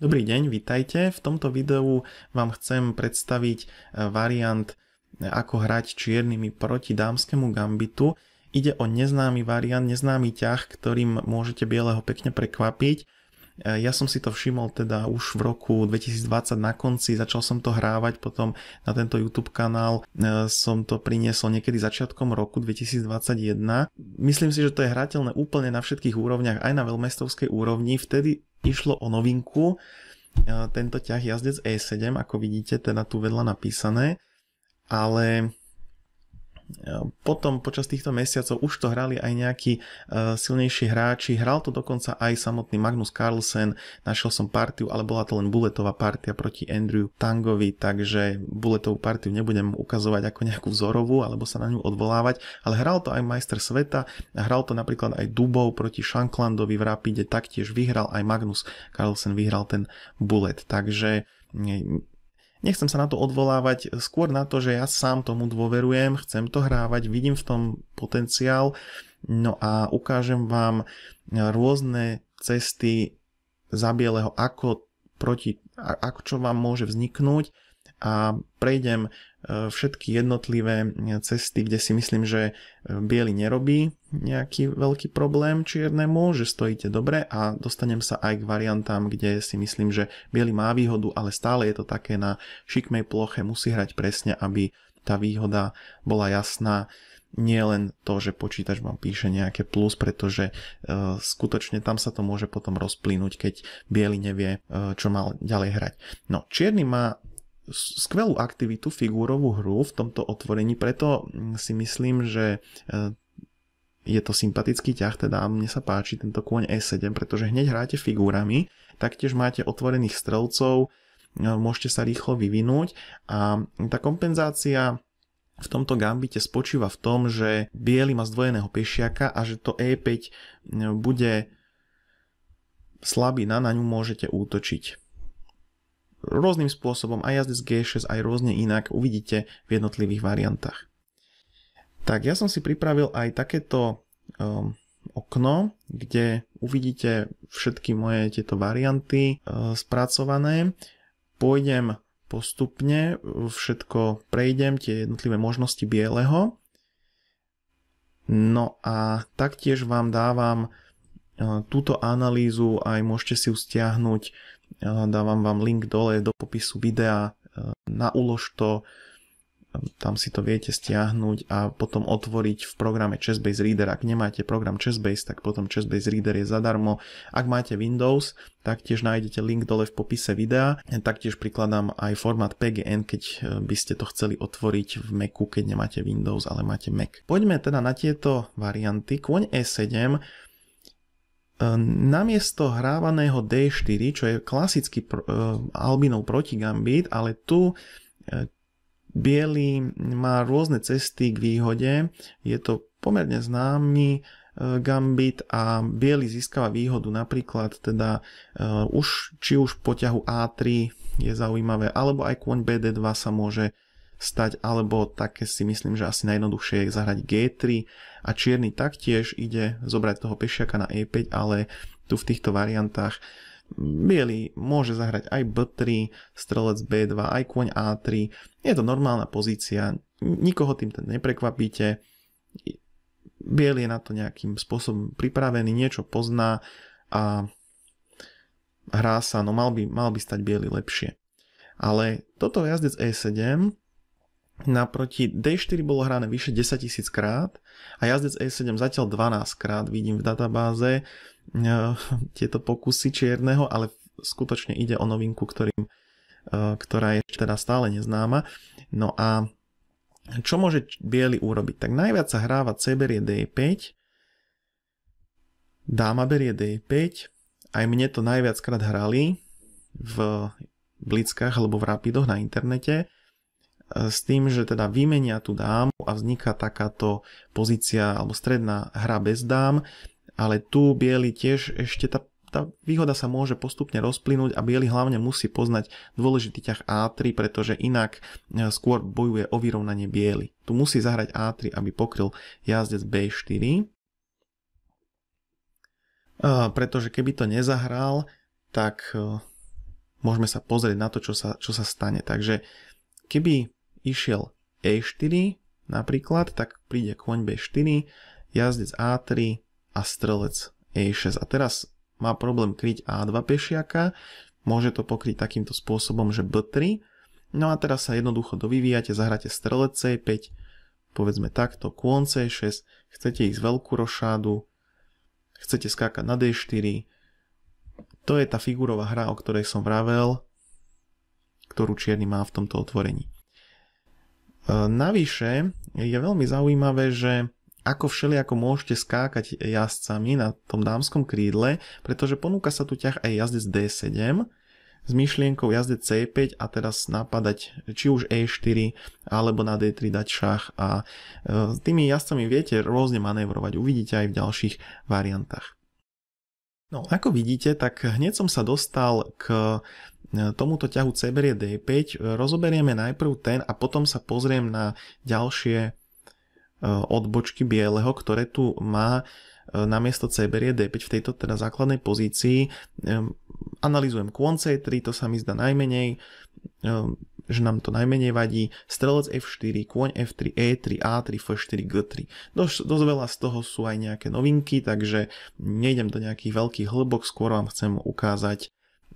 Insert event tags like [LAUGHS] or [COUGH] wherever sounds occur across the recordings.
Dobrý deň, vítajte. V tomto videu vám chcem predstaviť e, variant e, ako hrať čiernymi proti dámskému gambitu. Ide o neznámy variant, neznámy ťah, ktorým môžete bieleho pekne prekvapiť. E, ja som si to všimol teda už v roku 2020 na konci, začal som to hrávať, potom na tento YouTube kanál som to priniesol niekedy začiatkom roku 2021. Myslím si, že to je hrateľné úplne na všetkých úrovniach, aj na veľmestovskej úrovni. Vtedy Išlo o novinku, e, tento ťah jazdec E7, ako vidíte, teda tu vedľa napísané, ale potom počas týchto mesiacov už to hrali aj nejakí e, silnejší hráči, hral to dokonca aj samotný Magnus Carlsen, našiel som partiu, ale bola to len buletová partia proti Andrew Tangovi, takže buletovú partiu nebudem ukazovať ako nejakú vzorovú, alebo sa na ňu odvolávať, ale hral to aj majster sveta, hral to napríklad aj Dubov proti Shanklandovi v Rapide, taktiež vyhral aj Magnus Carlsen, vyhral ten bulet, takže Nechcem sa na to odvolávať, skôr na to, že ja sám tomu dôverujem, chcem to hrávať, vidím v tom potenciál, no a ukážem vám rôzne cesty za bieleho, ako, proti, ako čo vám môže vzniknúť a prejdem E, všetky jednotlivé e, cesty, kde si myslím, že e, biely nerobí nejaký veľký problém čiernemu, že stojíte dobre a dostanem sa aj k variantám, kde si myslím, že biely má výhodu, ale stále je to také na šikmej ploche, musí hrať presne, aby tá výhoda bola jasná nie len to, že počítač vám píše nejaké plus, pretože e, skutočne tam sa to môže potom rozplynúť, keď biely nevie, e, čo mal ďalej hrať. No, čierny má skvelú aktivitu, figúrovú hru v tomto otvorení, preto mm, si myslím, že e, je to sympatický ťah, teda mne sa páči tento kôň E7, pretože hneď hráte figurami, taktiež máte otvorených strelcov, e, môžete sa rýchlo vyvinúť a tá kompenzácia v tomto gambite spočíva v tom, že biely má zdvojeného pešiaka a že to E5 e, bude slabý na ňu môžete útočiť rôznym spôsobom, aj jazdy z G6, aj rôzne inak, uvidíte v jednotlivých variantách. Tak ja som si pripravil aj takéto um, okno, kde uvidíte všetky moje tieto varianty e, spracované. Pôjdem postupne, všetko prejdem, tie jednotlivé možnosti bieleho. No a taktiež vám dávam uh, túto analýzu, aj môžete si ju stiahnuť Dávam vám link dole do popisu videa, e, na ulož to, e, tam si to viete stiahnuť a potom otvoriť v programe Chessbase Reader. Ak nemáte program Chessbase, tak potom Chessbase Reader je zadarmo. Ak máte Windows, tak tiež nájdete link dole v popise videa. Taktiež prikladám aj format PGN, keď e, by ste to chceli otvoriť v Macu, keď nemáte Windows, ale máte Mac. Poďme teda na tieto varianty. Kôň E7 E, namiesto hrávaného D4, čo je klasický e, Albinov proti gambit, ale tu e, biely má rôzne cesty k výhode. Je to pomerne známy gambit a biely získava výhodu napríklad teda už, či už po ťahu A3 je zaujímavé, alebo aj kôň BD2 sa môže stať, alebo také si myslím, že asi najjednoduchšie je zahrať G3 a čierny taktiež ide zobrať toho pešiaka na E5, ale tu v týchto variantách Bielý môže zahrať aj B3, strelec B2, aj kôň A3. Je to normálna pozícia, nikoho tým neprekvapíte. Bielý je na to nejakým spôsobom pripravený, niečo pozná a hrá sa, no mal by, mal by stať bielý lepšie. Ale toto jazdec E7 Naproti D4 bolo hrané vyše 10 000 krát a jazdec E7 zatiaľ 12 krát vidím v databáze e, tieto pokusy čierneho, ale skutočne ide o novinku, ktorým, e, ktorá je teda stále neznáma. No a čo môže biely urobiť? Tak najviac sa hráva C berie D5, dáma berie D5, aj mne to najviackrát hrali v blickách alebo v rapidoch na internete s tým, že teda vymenia tú dámu a vzniká takáto pozícia alebo stredná hra bez dám, ale tu bieli tiež ešte tá, tá výhoda sa môže postupne rozplynúť a bieli hlavne musí poznať dôležitý ťah A3, pretože inak e, skôr bojuje o vyrovnanie biely. Tu musí zahrať A3, aby pokryl jazdec B4, e, pretože keby to nezahral, tak e, môžeme sa pozrieť na to, čo sa, čo sa stane. Takže keby išiel E4 napríklad, tak príde koň B4, jazdec A3 a strelec E6. A teraz má problém kryť A2 pešiaka, môže to pokryť takýmto spôsobom, že B3. No a teraz sa jednoducho dovyvíjate, zahráte strelec C5, povedzme takto, kôň C6, chcete ísť veľkú rošádu, chcete skákať na D4. To je tá figurová hra, o ktorej som vravel, ktorú čierny má v tomto otvorení. E, navyše je veľmi zaujímavé, že ako všelijako môžete skákať jazdcami na tom dámskom krídle, pretože ponúka sa tu ťah aj jazdec D7 s myšlienkou jazde C5 a teraz napadať či už E4 alebo na D3 dať šach a e, s tými jazdcami viete rôzne manévrovať, uvidíte aj v ďalších variantách. No, ako vidíte, tak hneď som sa dostal k e, tomuto ťahu Ceberie D5. Rozoberieme najprv ten a potom sa pozriem na ďalšie e, odbočky bieleho, ktoré tu má E, namiesto C berie D5 v tejto teda základnej pozícii. E, Analizujem kôň C3, to sa mi zdá najmenej, e, že nám to najmenej vadí. Strelec F4, kôň F3, E3, A3, F4, G3. Dosť, dosť veľa z toho sú aj nejaké novinky, takže nejdem do nejakých veľkých hĺbok, skôr vám chcem ukázať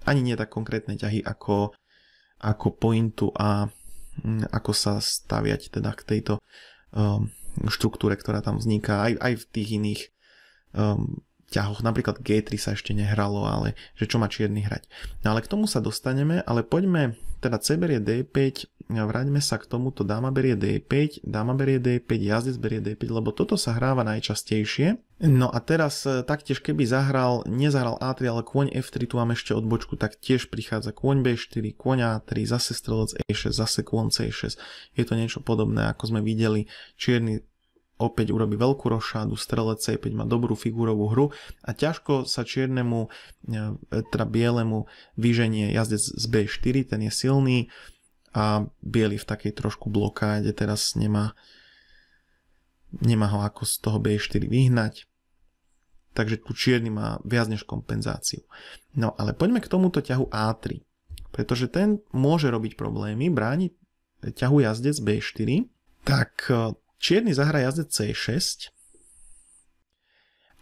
ani nie tak konkrétne ťahy ako, ako pointu a mm, ako sa staviať teda k tejto um, štruktúre, ktorá tam vzniká aj, aj v tých iných um, ťahoch. Napríklad G3 sa ešte nehralo, ale že čo má čierny hrať. No ale k tomu sa dostaneme, ale poďme, teda C berie D5, vráťme sa k tomuto, dáma berie D5, dáma berie D5, jazdec berie D5, lebo toto sa hráva najčastejšie. No a teraz e, taktiež keby zahral, nezahral A3, ale kôň F3, tu máme ešte odbočku, tak tiež prichádza kôň B4, kôň A3, zase strelec E6, zase kôň C6. Je to niečo podobné, ako sme videli čierny opäť urobí veľkú rošádu, strelec C5 má dobrú figurovú hru a ťažko sa čiernemu, e, teda bielemu vyženie jazdec z B4, ten je silný a biely v takej trošku blokáde teraz nemá, nemá ho ako z toho B4 vyhnať. Takže tu čierny má viac než kompenzáciu. No ale poďme k tomuto ťahu A3, pretože ten môže robiť problémy, brániť ťahu jazdec B4, tak e, Čierny zahra jazdec C6.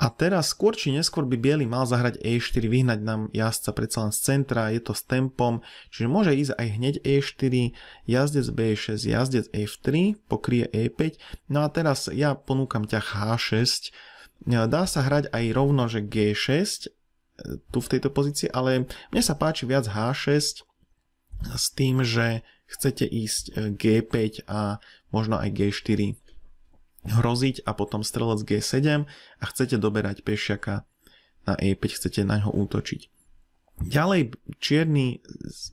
A teraz skôr či neskôr by biely mal zahrať E4, vyhnať nám jazdca predsa len z centra, je to s tempom, čiže môže ísť aj hneď E4, jazdec B6, jazdec F3, pokrie E5, no a teraz ja ponúkam ťah H6, e, dá sa hrať aj rovno, že G6, e, tu v tejto pozícii, ale mne sa páči viac H6 s tým, že chcete ísť e, G5 a možno aj G4 hroziť a potom strelec G7 a chcete doberať pešiaka na E5, chcete na ňo útočiť. Ďalej čierny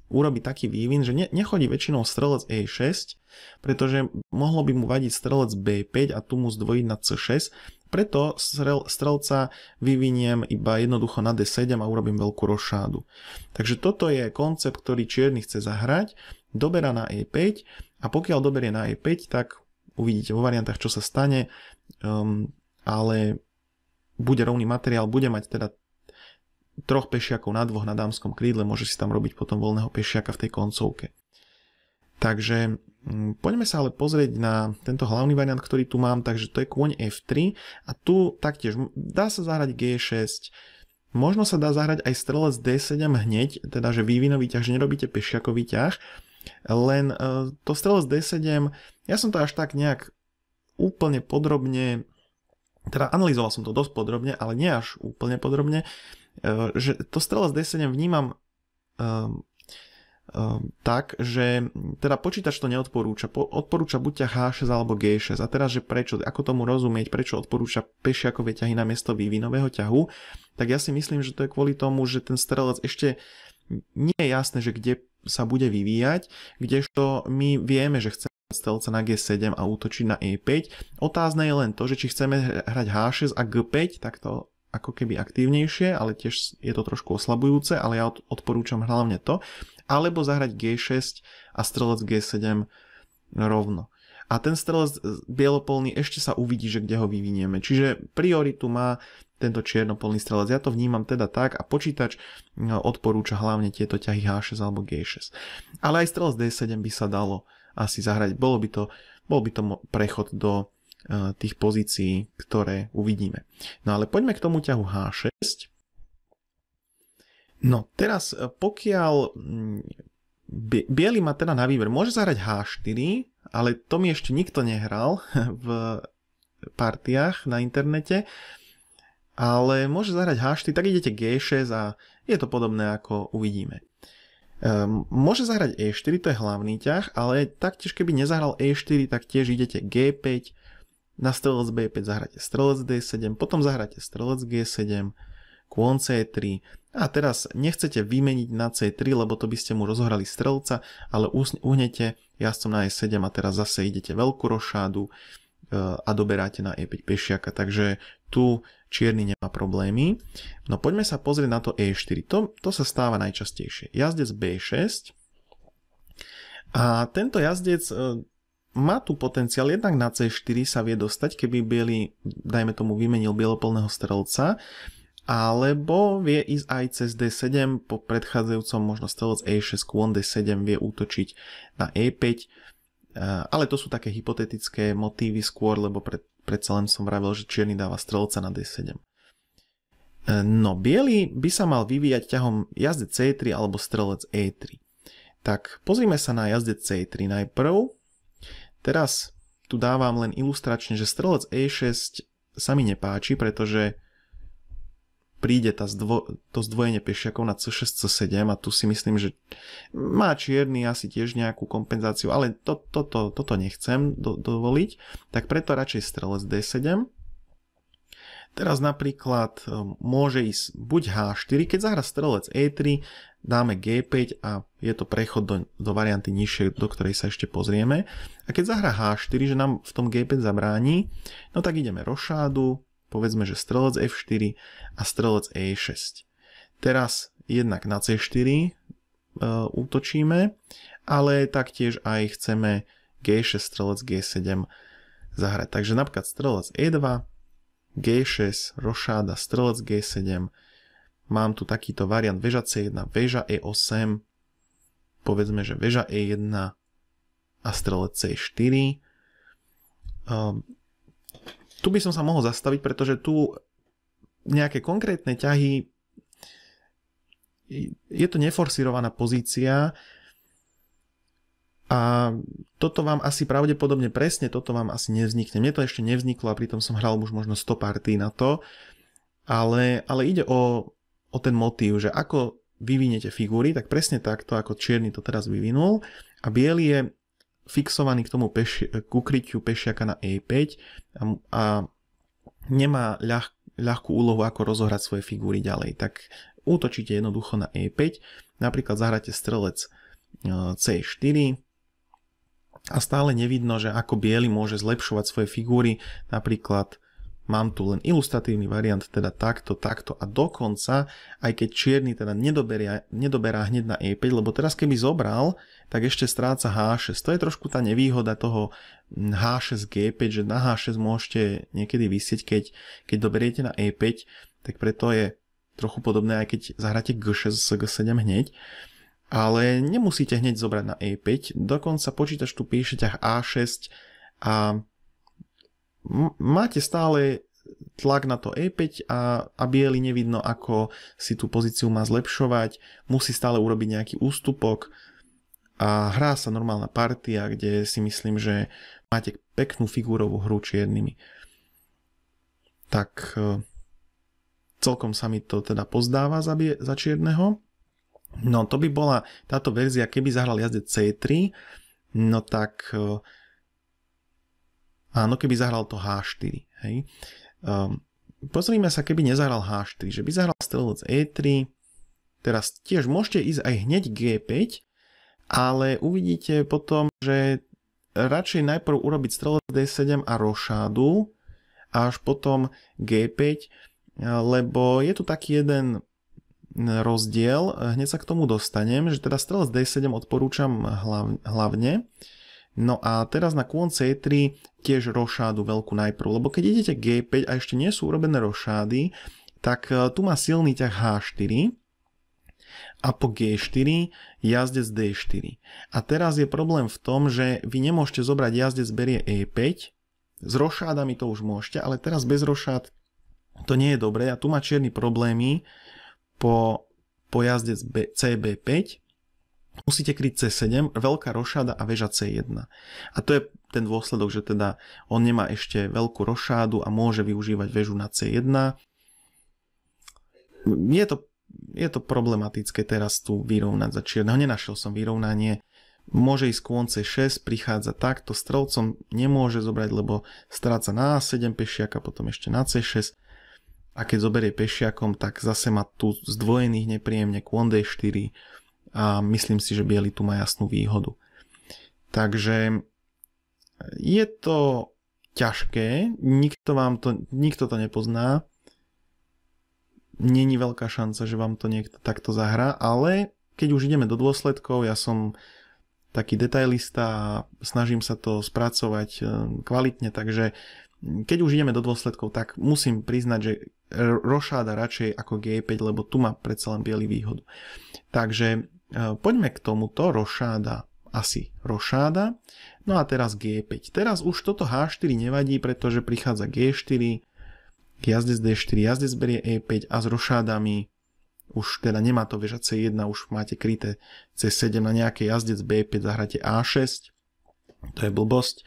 urobí taký vývin, že nechodí väčšinou strelec E6, pretože mohlo by mu vadiť strelec B5 a tu mu zdvojiť na C6, preto strel, strelca vyviniem iba jednoducho na D7 a urobím veľkú rošádu. Takže toto je koncept, ktorý čierny chce zahrať, doberá na E5 a pokiaľ doberie na E5, tak uvidíte vo variantách, čo sa stane, um, ale bude rovný materiál, bude mať teda troch pešiakov na dvoch na dámskom krídle, môže si tam robiť potom voľného pešiaka v tej koncovke. Takže mm, poďme sa ale pozrieť na tento hlavný variant, ktorý tu mám, takže to je kôň F3 a tu taktiež dá sa zahrať G6, možno sa dá zahrať aj strelec D7 hneď, teda že vývinový ťah, že nerobíte pešiakový ťah, len e, to z D7, ja som to až tak nejak úplne podrobne, teda analyzoval som to dosť podrobne, ale nie až úplne podrobne, e, že to z D7 vnímam e, tak, že teda počítač to neodporúča. Po, odporúča buď ťa H6 alebo G6. A teraz, že prečo, ako tomu rozumieť, prečo odporúča pešiakové ťahy na miesto vývinového ťahu, tak ja si myslím, že to je kvôli tomu, že ten strelec ešte nie je jasné, že kde sa bude vyvíjať, kdežto my vieme, že chceme stelca na G7 a útočiť na E5. Otázne je len to, že či chceme hrať H6 a G5, tak to ako keby aktívnejšie, ale tiež je to trošku oslabujúce, ale ja odporúčam hlavne to, alebo zahrať G6 a strelec G7 rovno a ten strelec bielopolný ešte sa uvidí, že kde ho vyvinieme. Čiže prioritu má tento čiernopolný strelec. Ja to vnímam teda tak a počítač no, odporúča hlavne tieto ťahy H6 alebo G6. Ale aj strelec D7 by sa dalo asi zahrať. Bolo by to, bol by to prechod do e, tých pozícií, ktoré uvidíme. No ale poďme k tomu ťahu H6. No teraz e, pokiaľ mm, Bielý má teda na výber, môže zahrať H4, ale to mi ešte nikto nehral [LAUGHS] v partiách na internete, ale môže zahrať H4, tak idete G6 a je to podobné ako uvidíme. Ehm, môže zahrať E4, to je hlavný ťah, ale taktiež keby nezahral E4, tak tiež idete G5, na strelec B5 zahráte strelec D7, potom zahráte strelec G7, kôň C3 a teraz nechcete vymeniť na C3, lebo to by ste mu rozhrali strelca, ale uhnete jazdcom na E7 a teraz zase idete veľkú rošádu e, a doberáte na E5 pešiaka, takže tu čierny nemá problémy. No poďme sa pozrieť na to E4, to, to sa stáva najčastejšie. Jazdec B6 a tento jazdec e, má tu potenciál, jednak na C4 sa vie dostať, keby bieli, dajme tomu, vymenil bieloplného strelca, alebo vie ísť aj cez D7, po predchádzajúcom možno stelec E6, kôň D7 vie útočiť na E5, e, ale to sú také hypotetické motívy skôr, lebo pred, predsa len som vravil, že čierny dáva strelca na D7. E, no, biely by sa mal vyvíjať ťahom jazde C3 alebo strelec E3. Tak pozrime sa na jazde C3 najprv. Teraz tu dávam len ilustračne, že strelec E6 sa mi nepáči, pretože príde tá zdvo, to zdvojenie pešiakov na C6, C7 a tu si myslím, že má čierny asi tiež nejakú kompenzáciu, ale to, to, to, toto nechcem do, dovoliť, tak preto radšej strelec D7. Teraz napríklad e, môže ísť buď H4, keď zahra strelec E3, dáme G5 a je to prechod do, do varianty nižšie, do ktorej sa ešte pozrieme. A keď zahra H4, že nám v tom G5 zabráni, no tak ideme rošádu, povedzme, že strelec F4 a strelec E6. Teraz jednak na C4 e, útočíme, ale taktiež aj chceme G6, strelec G7 zahrať. Takže napríklad strelec E2, G6, rošáda, strelec G7. Mám tu takýto variant veža C1, veža E8, povedzme, že veža E1 a strelec C4 tu by som sa mohol zastaviť, pretože tu nejaké konkrétne ťahy je to neforsirovaná pozícia a toto vám asi pravdepodobne presne, toto vám asi nevznikne. Mne to ešte nevzniklo a pritom som hral už možno 100 partí na to, ale, ale ide o, o ten motív, že ako vyvinete figúry, tak presne takto, ako čierny to teraz vyvinul a biely je fixovaný k tomu peši, k ukrytiu pešiaka na E5 a, a nemá ľah, ľahkú úlohu, ako rozohrať svoje figúry ďalej. Tak útočíte jednoducho na E5, napríklad zahráte strelec e, C4 a stále nevidno, že ako biely môže zlepšovať svoje figúry, napríklad Mám tu len ilustratívny variant, teda takto, takto a dokonca, aj keď čierny teda nedoberia, nedoberá hneď na E5, lebo teraz keby zobral, tak ešte stráca H6. To je trošku tá nevýhoda toho H6 G5, že na H6 môžete niekedy vysieť, keď, keď doberiete na E5, tak preto je trochu podobné, aj keď zahráte G6 s G7 hneď. Ale nemusíte hneď zobrať na E5, dokonca počítač tu píše ťah A6 a máte stále tlak na to E5 a, a bieli nevidno, ako si tú pozíciu má zlepšovať, musí stále urobiť nejaký ústupok a hrá sa normálna partia, kde si myslím, že máte peknú figurovú hru čiernymi. Tak e, celkom sa mi to teda pozdáva za, za čierneho. No to by bola táto verzia, keby zahral jazde C3, no tak e, Áno, keby zahral to H4, hej. Um, pozrime sa, keby nezahral H4, že by zahral strelec E3, teraz tiež môžete ísť aj hneď G5, ale uvidíte potom, že radšej najprv urobiť strelec D7 a rošádu, až potom G5, lebo je tu taký jeden mm, rozdiel, hneď sa k tomu dostanem, že teda strelec D7 odporúčam hlavne, No a teraz na kôn C3 tiež rošádu veľkú najprv, lebo keď idete G5 a ešte nie sú urobené rošády, tak e, tu má silný ťah H4 a po G4 jazdec D4. A teraz je problém v tom, že vy nemôžete zobrať jazdec berie E5, s rošádami to už môžete, ale teraz bez rošád to nie je dobré a tu má čierny problémy po, po jazdec CB5 musíte kryť C7, veľká rošáda a väža C1. A to je ten dôsledok, že teda on nemá ešte veľkú rošádu a môže využívať väžu na C1. Je to, je to problematické teraz tu vyrovnať za čierneho. Nenašiel som vyrovnanie. Môže ísť kôň C6, prichádza takto, strelcom nemôže zobrať, lebo stráca na A7 pešiaka, potom ešte na C6 a keď zoberie pešiakom, tak zase má tu zdvojených nepríjemne kôň D4, a myslím si, že biely tu má jasnú výhodu. Takže je to ťažké, nikto, vám to, nikto to nepozná, není veľká šanca, že vám to niekto takto zahrá, ale keď už ideme do dôsledkov, ja som taký detailista a snažím sa to spracovať eh, kvalitne, takže keď už ideme do dôsledkov, tak musím priznať, že rošáda radšej ako G5, lebo tu má predsa len bielý výhodu. Takže Eh, poďme k tomuto rošáda asi rošáda. No a teraz G5. Teraz už toto H4 nevadí, pretože prichádza G4, jazdec D4, jazdec berie E5 a s rošádami už teda nemá to väža C1, už máte kryté C7 na nejaké jazdec B5, zahráte A6, to je blbosť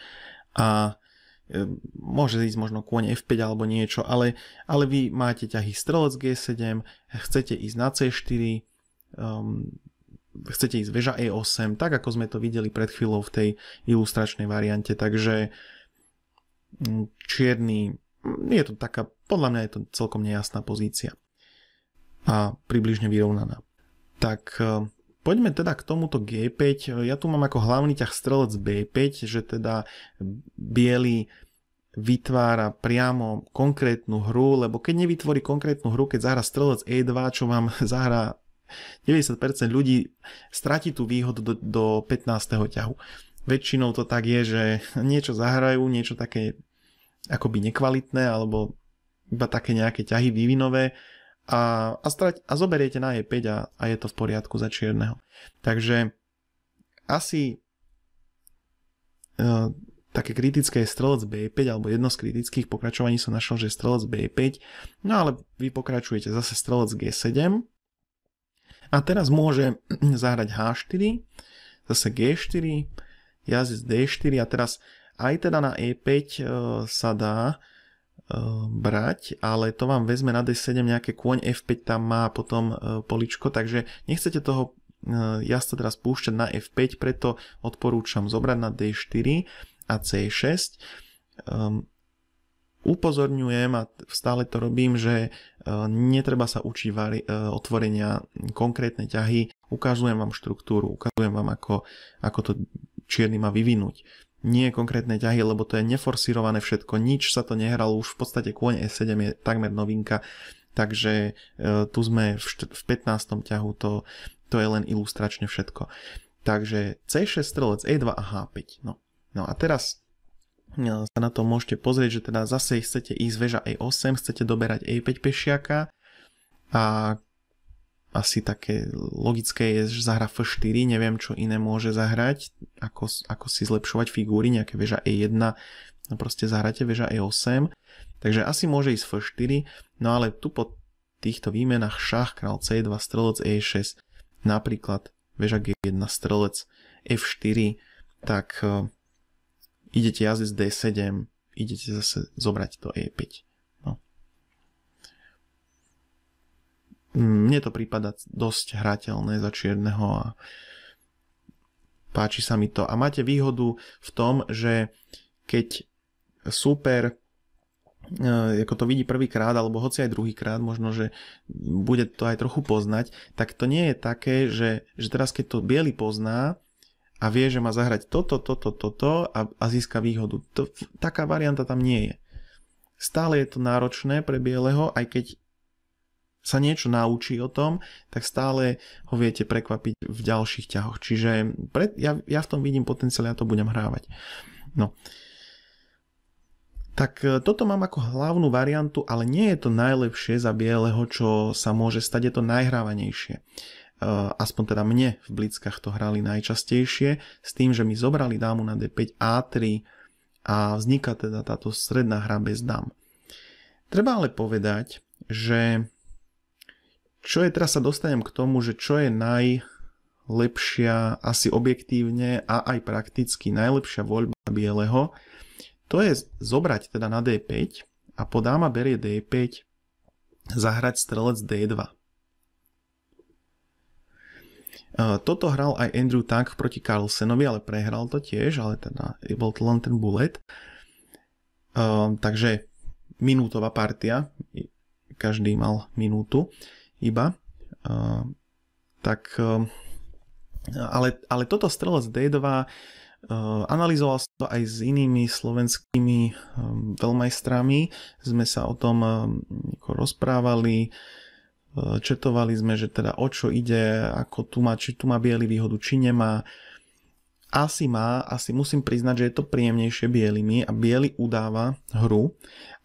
a eh, môže ísť možno kôň F5 alebo niečo, ale, ale vy máte ťahy strelec G7, chcete ísť na C4, um, chcete ísť väža E8, tak ako sme to videli pred chvíľou v tej ilustračnej variante, takže mm, čierny, mm, je to taká, podľa mňa je to celkom nejasná pozícia a približne vyrovnaná. Tak e, poďme teda k tomuto G5, ja tu mám ako hlavný ťah strelec B5, že teda biely vytvára priamo konkrétnu hru, lebo keď nevytvorí konkrétnu hru, keď zahra strelec E2, čo vám zahra 90% ľudí stratí tú výhodu do, do 15. ťahu. Väčšinou to tak je, že [LAUGHS] niečo zahrajú, niečo také akoby nekvalitné, alebo iba také nejaké ťahy vývinové a, a, strať, a zoberiete na E5 a, a je to v poriadku za čierneho. Takže asi e, také kritické je strelec B5 alebo jedno z kritických pokračovaní som našiel, že je strelec B5 no ale vy pokračujete zase strelec G7 a teraz môže [CLEARS THROAT] zahrať H4, zase G4, jazdec D4 a teraz aj teda na E5 e, sa dá e, brať, ale to vám vezme na D7 nejaké kôň, F5 tam má potom e, poličko, takže nechcete toho e, jazdca teraz púšťať na F5, preto odporúčam zobrať na D4 a C6 upozorňujem a stále to robím, že e, netreba sa učiť e, otvorenia konkrétne ťahy. Ukazujem vám štruktúru, ukazujem vám, ako, ako to čierny má vyvinúť. Nie konkrétne ťahy, lebo to je neforsirované všetko, nič sa to nehralo, už v podstate kôň E7 je takmer novinka, takže e, tu sme v, v 15. ťahu, to, to je len ilustračne všetko. Takže C6 strelec E2 a H5. No, no a teraz sa na to môžete pozrieť, že teda zase chcete ísť väža E8, chcete doberať E5 pešiaka a asi také logické je, že zahra F4, neviem čo iné môže zahrať, ako, ako si zlepšovať figúry, nejaké väža E1, no proste zahráte väža E8, takže asi môže ísť F4, no ale tu po týchto výmenách šach, král C2, strelec E6, napríklad väža G1, strelec F4, tak eh, idete z D7, idete zase zobrať to E5. No. Mne to prípada dosť hrateľné za čierneho a páči sa mi to. A máte výhodu v tom, že keď super e, ako to vidí prvýkrát, alebo hoci aj druhýkrát, možno, že bude to aj trochu poznať, tak to nie je také, že, že teraz keď to biely pozná, a vie, že má zahrať toto, toto, toto a, a získa výhodu. To, taká varianta tam nie je. Stále je to náročné pre bieleho, aj keď sa niečo naučí o tom, tak stále ho viete prekvapiť v ďalších ťahoch. Čiže pred, ja, ja v tom vidím potenciál, ja to budem hrávať. No. Tak e, toto mám ako hlavnú variantu, ale nie je to najlepšie za bieleho, čo sa môže stať, je to najhrávanejšie. Eh, aspoň teda mne v Blickách to hrali najčastejšie, s tým, že mi zobrali dámu na D5 A3 a vzniká teda táto stredná hra bez dám. Treba ale povedať, že čo je, teraz sa dostanem k tomu, že čo je najlepšia, asi objektívne a aj prakticky najlepšia voľba bieleho, to je zobrať teda na D5 a po dáma berie D5 zahrať strelec D2. Eh, toto hral aj Andrew Tank proti Carlsenovi, ale prehral to tiež, ale teda bol to len ten bullet. Eh, takže minútová partia, každý mal minútu iba. Eh, tak, ale, ale toto strelec 2 Analyzoval som to aj s inými slovenskými veľmajstrami, sme sa o tom rozprávali, četovali sme, že teda o čo ide, ako tu má, či tu má biely výhodu, či nemá. Asi má, asi musím priznať, že je to príjemnejšie bielými a biely udáva hru,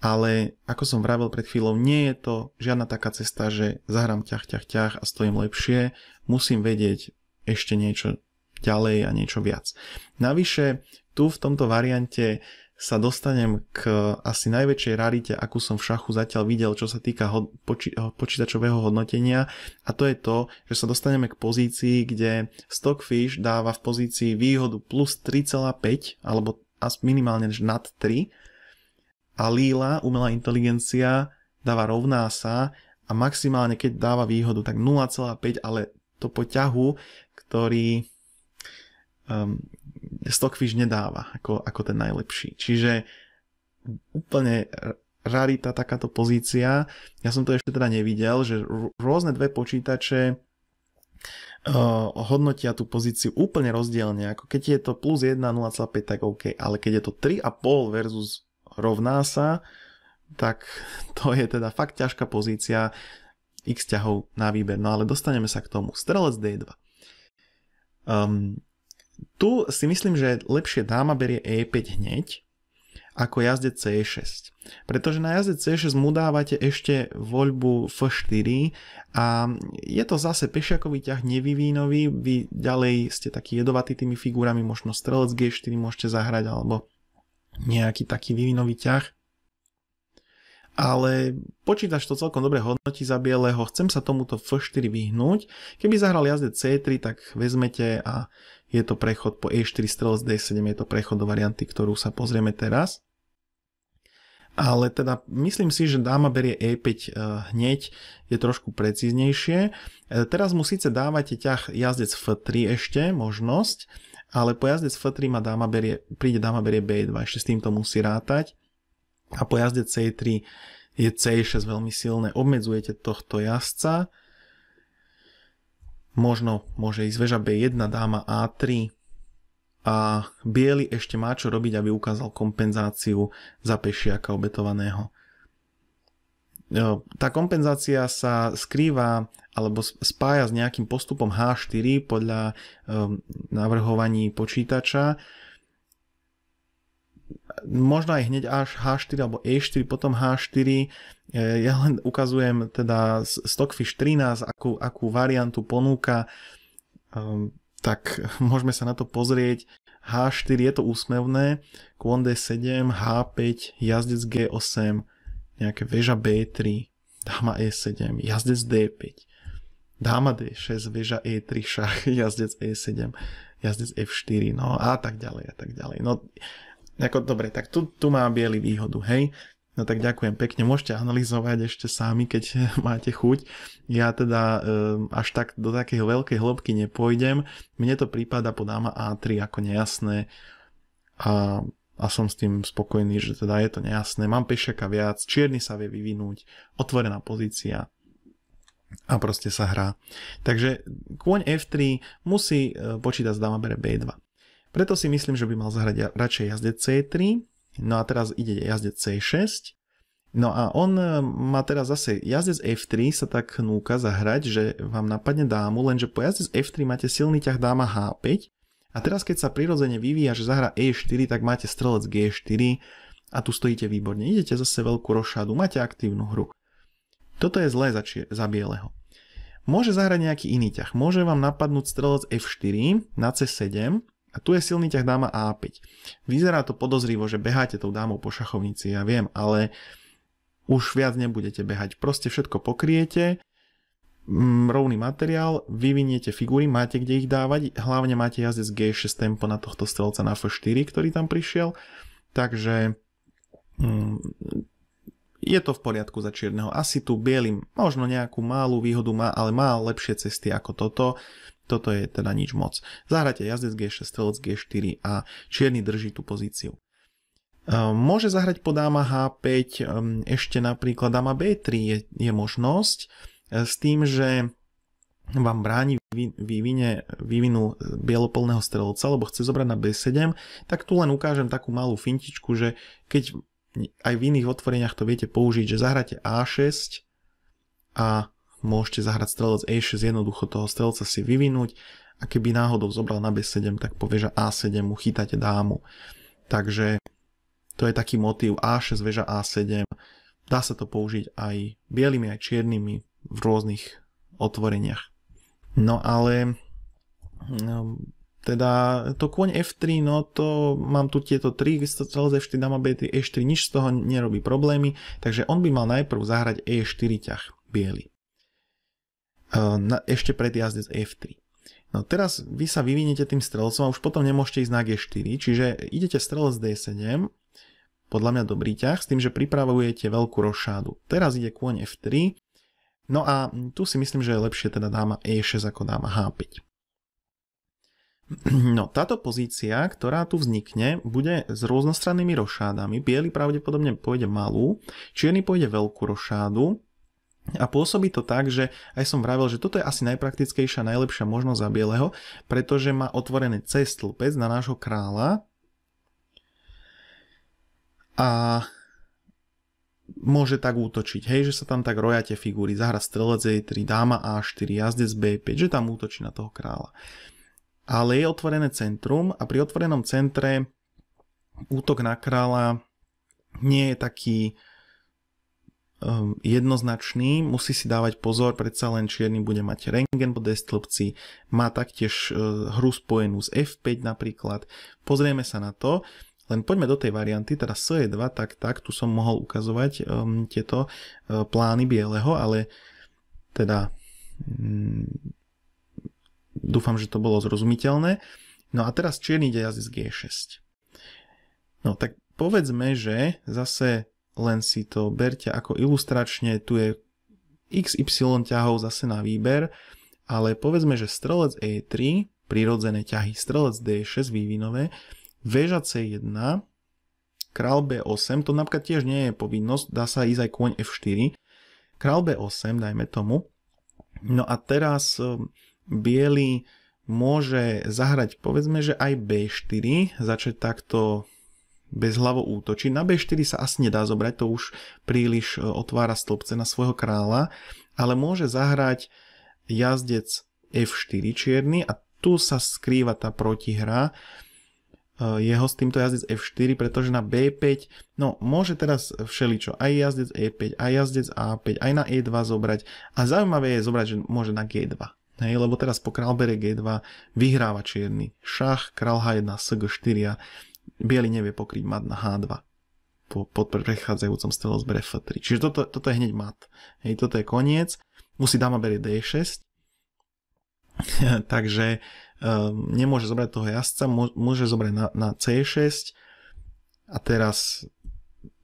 ale ako som vravel pred chvíľou, nie je to žiadna taká cesta, že zahrám ťah, ťah, ťah a stojím lepšie, musím vedieť ešte niečo ďalej a niečo viac. Navyše, tu v tomto variante sa dostanem k asi najväčšej rarite, akú som v šachu zatiaľ videl, čo sa týka hod- poči- eh, počítačového hodnotenia a to je to, že sa dostaneme k pozícii, kde Stockfish dáva v pozícii výhodu plus 3,5 alebo minimálne nad 3 a Lila, umelá inteligencia, dáva rovná sa a maximálne keď dáva výhodu tak 0,5, ale to po ťahu, ktorý um, Stockfish nedáva ako, ako ten najlepší. Čiže úplne rarita takáto pozícia. Ja som to ešte teda nevidel, že rôzne dve počítače uh, hodnotia tú pozíciu úplne rozdielne. Ako keď je to plus 1, 0,5, tak OK. Ale keď je to 3,5 versus rovná sa, tak to je teda fakt ťažká pozícia x ťahov na výber. No ale dostaneme sa k tomu. Strelec D2. Um, tu si myslím, že lepšie dáma berie E5 hneď ako jazdec C6. Pretože na jazdec C6 mu dávate ešte voľbu F4 a je to zase pešiakový ťah nevyvínový, vy ďalej ste takí jedovatí tými figurami, možno strelec G4 môžete zahrať alebo nejaký taký vyvinový ťah. Ale počítač to celkom dobre hodnotí za bieleho, chcem sa tomuto F4 vyhnúť. Keby zahral jazde C3, tak vezmete a je to prechod po E4 strelec D7, je to prechod do varianty, ktorú sa pozrieme teraz. Ale teda myslím si, že dáma berie E5 eh, hneď, je trošku precíznejšie. Eh, teraz mu síce dávate ťah jazdec F3 ešte, možnosť, ale po jazdec F3 ma dáma berie, príde dáma berie B2, ešte s týmto musí rátať. A po jazdec C3 je C6 veľmi silné, obmedzujete tohto jazdca Možno môže ísť veža B1, dáma A3 a biely ešte má čo robiť, aby ukázal kompenzáciu za pešiaka obetovaného. E, tá kompenzácia sa skrýva alebo spája s nejakým postupom H4 podľa e, navrhovaní počítača, možno aj hneď až H4 alebo E4, potom H4. E, ja len ukazujem teda Stockfish 13, akú, akú variantu ponúka, ehm, tak [LAUGHS] môžeme sa na to pozrieť. H4 je to úsmevné, Kwon D7, H5, jazdec G8, nejaké väža B3, dáma E7, jazdec D5, dáma D6, väža E3, šach, [LAUGHS] jazdec E7, jazdec F4, no a tak ďalej a tak ďalej. No, ako, dobre, tak tu, tu má biely výhodu, hej. No tak ďakujem pekne, môžete analyzovať ešte sami, keď [LAUGHS] máte chuť. Ja teda e, až tak do takej veľkej hĺbky nepôjdem. Mne to prípada podáma A3 ako nejasné a, a som s tým spokojný, že teda je to nejasné. Mám pešeka viac, čierny sa vie vyvinúť, otvorená pozícia, a proste sa hrá. Takže kôň F3 musí e, počítať s dáma bere B2. Preto si myslím, že by mal zahrať radšej jazdec C3, no a teraz ide jazdec C6, No a on e, má teraz zase jazdec F3 sa tak núka zahrať, že vám napadne dámu, lenže po jazdec F3 máte silný ťah dáma H5 a teraz keď sa prirodzene vyvíja, že zahra E4, tak máte strelec G4 a tu stojíte výborne. Idete zase veľkú rošadu, máte aktívnu hru. Toto je zlé za, či- za bieleho. Môže zahrať nejaký iný ťah. Môže vám napadnúť strelec F4 na C7, a tu je silný ťah dáma A5. Vyzerá to podozrivo, že beháte tou dámou po šachovnici, ja viem, ale už viac nebudete behať. Proste všetko pokriete, mm, rovný materiál, vyviniete figúry, máte kde ich dávať, hlavne máte jazdec G6 tempo na tohto strelca na F4, ktorý tam prišiel, takže mm, je to v poriadku za čierneho. Asi tu bielým možno nejakú malú výhodu má, ale má lepšie cesty ako toto toto je teda nič moc. Zahrate jazdec G6, strelec G4 a čierny drží tú pozíciu. Ehm, môže zahrať po dáma H5, ehm, ešte napríklad dáma B3 je, je možnosť, e, s tým, že vám bráni vývine, vývinu e, bielopolného strelca, lebo chce zobrať na B7, tak tu len ukážem takú malú fintičku, že keď aj v iných otvoreniach to viete použiť, že zahráte A6 a môžete zahrať strelec E6, jednoducho toho strelca si vyvinúť a keby náhodou zobral na B7, tak po že A7 mu chytáte dámu. Takže to je taký motív A6, veža A7. Dá sa to použiť aj bielými, aj čiernymi v rôznych otvoreniach. No ale no, teda to kôň F3, no to mám tu tieto 3, strelec F4, dáma B3, E4, nič z toho nerobí problémy, takže on by mal najprv zahrať E4 ťah biely. E, na, ešte pred jazdec F3. No teraz vy sa vyvinete tým strelcom a už potom nemôžete ísť na G4, čiže idete strelec D7, podľa mňa dobrý ťah, s tým, že pripravujete veľkú rošádu. Teraz ide kôň F3, no a tu si myslím, že je lepšie teda dáma E6 ako dáma H5. [CLEARS THROAT] No, táto pozícia, ktorá tu vznikne, bude s rôznostrannými rošádami. Bielý pravdepodobne pôjde malú, čierny pôjde veľkú rošádu, a pôsobí to tak, že aj som vravil, že toto je asi najpraktickejšia, najlepšia možnosť za bieleho, pretože má otvorený cest lpec na nášho kráľa a môže tak útočiť, hej, že sa tam tak roja tie figúry, zahra strelec E3, dáma A4, jazdec B5, že tam útočí na toho kráľa. Ale je otvorené centrum a pri otvorenom centre útok na kráľa nie je taký Ehm, jednoznačný, musí si dávať pozor, predsa len čierny bude mať rengen po stĺpci, má taktiež e, hru spojenú s F5 napríklad. Pozrieme sa na to, len poďme do tej varianty, teda SE2, tak, tak, tu som mohol ukazovať um, tieto uh, plány bieleho, ale teda um, dúfam, že to bolo zrozumiteľné. No a teraz čierny ide z G6. No tak povedzme, že zase len si to berte ako ilustračne, tu je XY ťahov zase na výber, ale povedzme, že strelec E3, prirodzené ťahy, strelec D6 vývinové, väža C1, král B8, to napríklad tiež nie je povinnosť, dá sa ísť aj kôň F4, král B8, dajme tomu, no a teraz ehm, biely môže zahrať povedzme, že aj B4, začať takto bezhlavo útočí. Na B4 sa asi nedá zobrať, to už príliš e, otvára stĺpce na svojho kráľa, ale môže zahrať jazdec F4 čierny a tu sa skrýva tá protihra e, jeho s týmto jazdec F4, pretože na B5, no môže teraz všeličo, aj jazdec E5, aj jazdec A5, aj na E2 zobrať a zaujímavé je zobrať, že môže na G2. Hej, lebo teraz po král bere G2 vyhráva čierny. Šach, král H1, SG4 a biely nevie pokryť mat na H2 po, po prechádzajúcom stelosbere F3. Čiže toto, toto je hneď mat. Hej, toto je koniec. Musí dáma berie D6. [LAUGHS] Takže um, nemôže zobrať toho jazdca, môže zobrať na, na C6 a teraz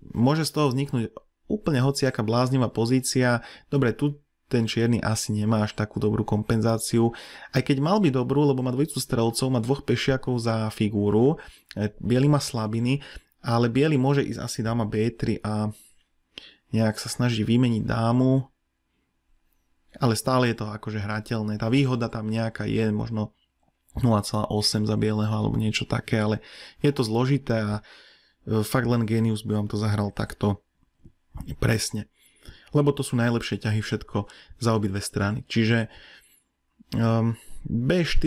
môže z toho vzniknúť úplne hociaká bláznivá pozícia. Dobre, tu ten čierny asi nemá až takú dobrú kompenzáciu. Aj keď mal by dobrú, lebo má dvojicu strelcov, má dvoch pešiakov za figúru, e, biely má slabiny, ale biely môže ísť asi dáma B3 a nejak sa snaží vymeniť dámu, ale stále je to akože hrateľné. Tá výhoda tam nejaká je, možno 0,8 za bieleho alebo niečo také, ale je to zložité a e, fakt len genius by vám to zahral takto presne lebo to sú najlepšie ťahy všetko za obidve strany. Čiže um, ehm, B4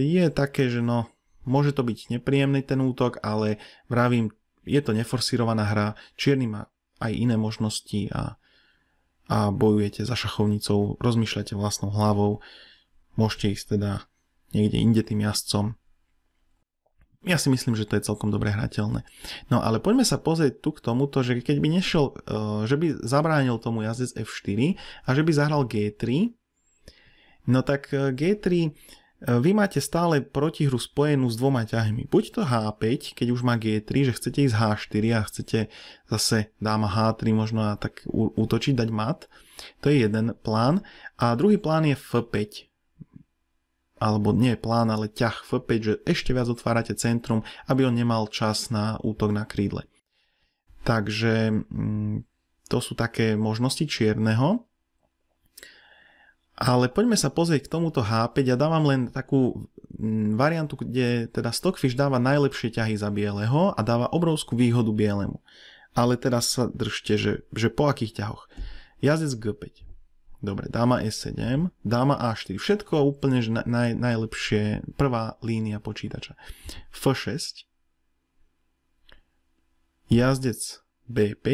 je také, že no, môže to byť nepríjemný ten útok, ale vravím, je to neforsírovaná hra, čierny má aj iné možnosti a, a bojujete za šachovnicou, rozmýšľate vlastnou hlavou, môžete ísť teda niekde inde tým jazdcom, ja si myslím, že to je celkom dobre hrateľné. No ale poďme sa pozrieť tu k tomuto, že keď by nešiel, e, že by zabránil tomu jazdec F4 a že by zahral G3, no tak e, G3 e, vy máte stále protihru spojenú s dvoma ťahmi. Buď to H5, keď už má G3, že chcete ísť H4 a chcete zase dáma H3 možno a tak útočiť, dať mat. To je jeden plán. A druhý plán je F5, alebo nie plán, ale ťah f 5 že ešte viac otvárate centrum, aby on nemal čas na útok na krídle. Takže mm, to sú také možnosti čierneho. Ale poďme sa pozrieť k tomuto H5 ja dávam len takú mm, variantu, kde teda Stockfish dáva najlepšie ťahy za bieleho a dáva obrovskú výhodu bielemu. Ale teraz sa držte, že, že po akých ťahoch. Jazdec G5. Dobre, dáma E7, dáma A4, všetko úplne že naj, najlepšie, prvá línia počítača. F6, jazdec B5,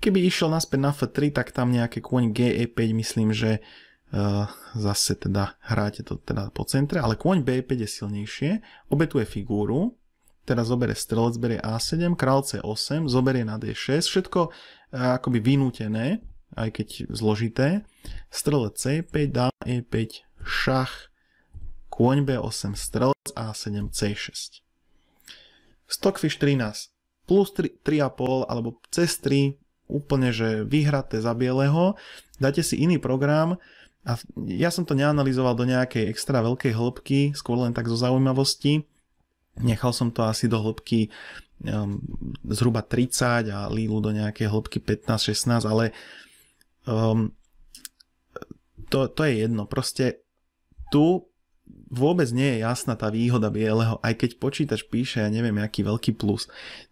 keby išiel naspäť na F3, tak tam nejaké kôň GE5, myslím, že uh, zase teda hráte to teda po centre, ale kôň B5 je silnejšie, obetuje figúru, teraz zoberie strelec, berie A7, král C8, zoberie na D6, všetko uh, akoby vynútené, aj keď zložité. Strelec C5, dám E5, šach, kôň B8, strelec A7, C6. Stockfish 13, plus 3,5 alebo cez 3, úplne že vyhraté za bieleho, dáte si iný program a ja som to neanalizoval do nejakej extra veľkej hĺbky, skôr len tak zo zaujímavosti, nechal som to asi do hĺbky um, zhruba 30 a Lílu do nejakej hĺbky 15-16, ale Um, to, to je jedno. Proste tu vôbec nie je jasná tá výhoda bieleho, aj keď počítač píše, ja neviem, aký veľký plus.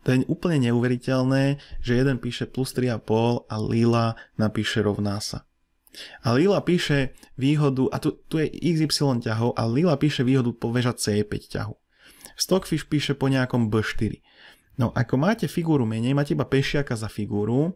To je úplne neuveriteľné, že jeden píše plus 3,5 a lila napíše rovná sa. A Lila píše výhodu, a tu, tu je XY ťahov, a Lila píše výhodu po väža C5 ťahu. Stockfish píše po nejakom B4. No ako máte figúru menej, máte iba pešiaka za figúru,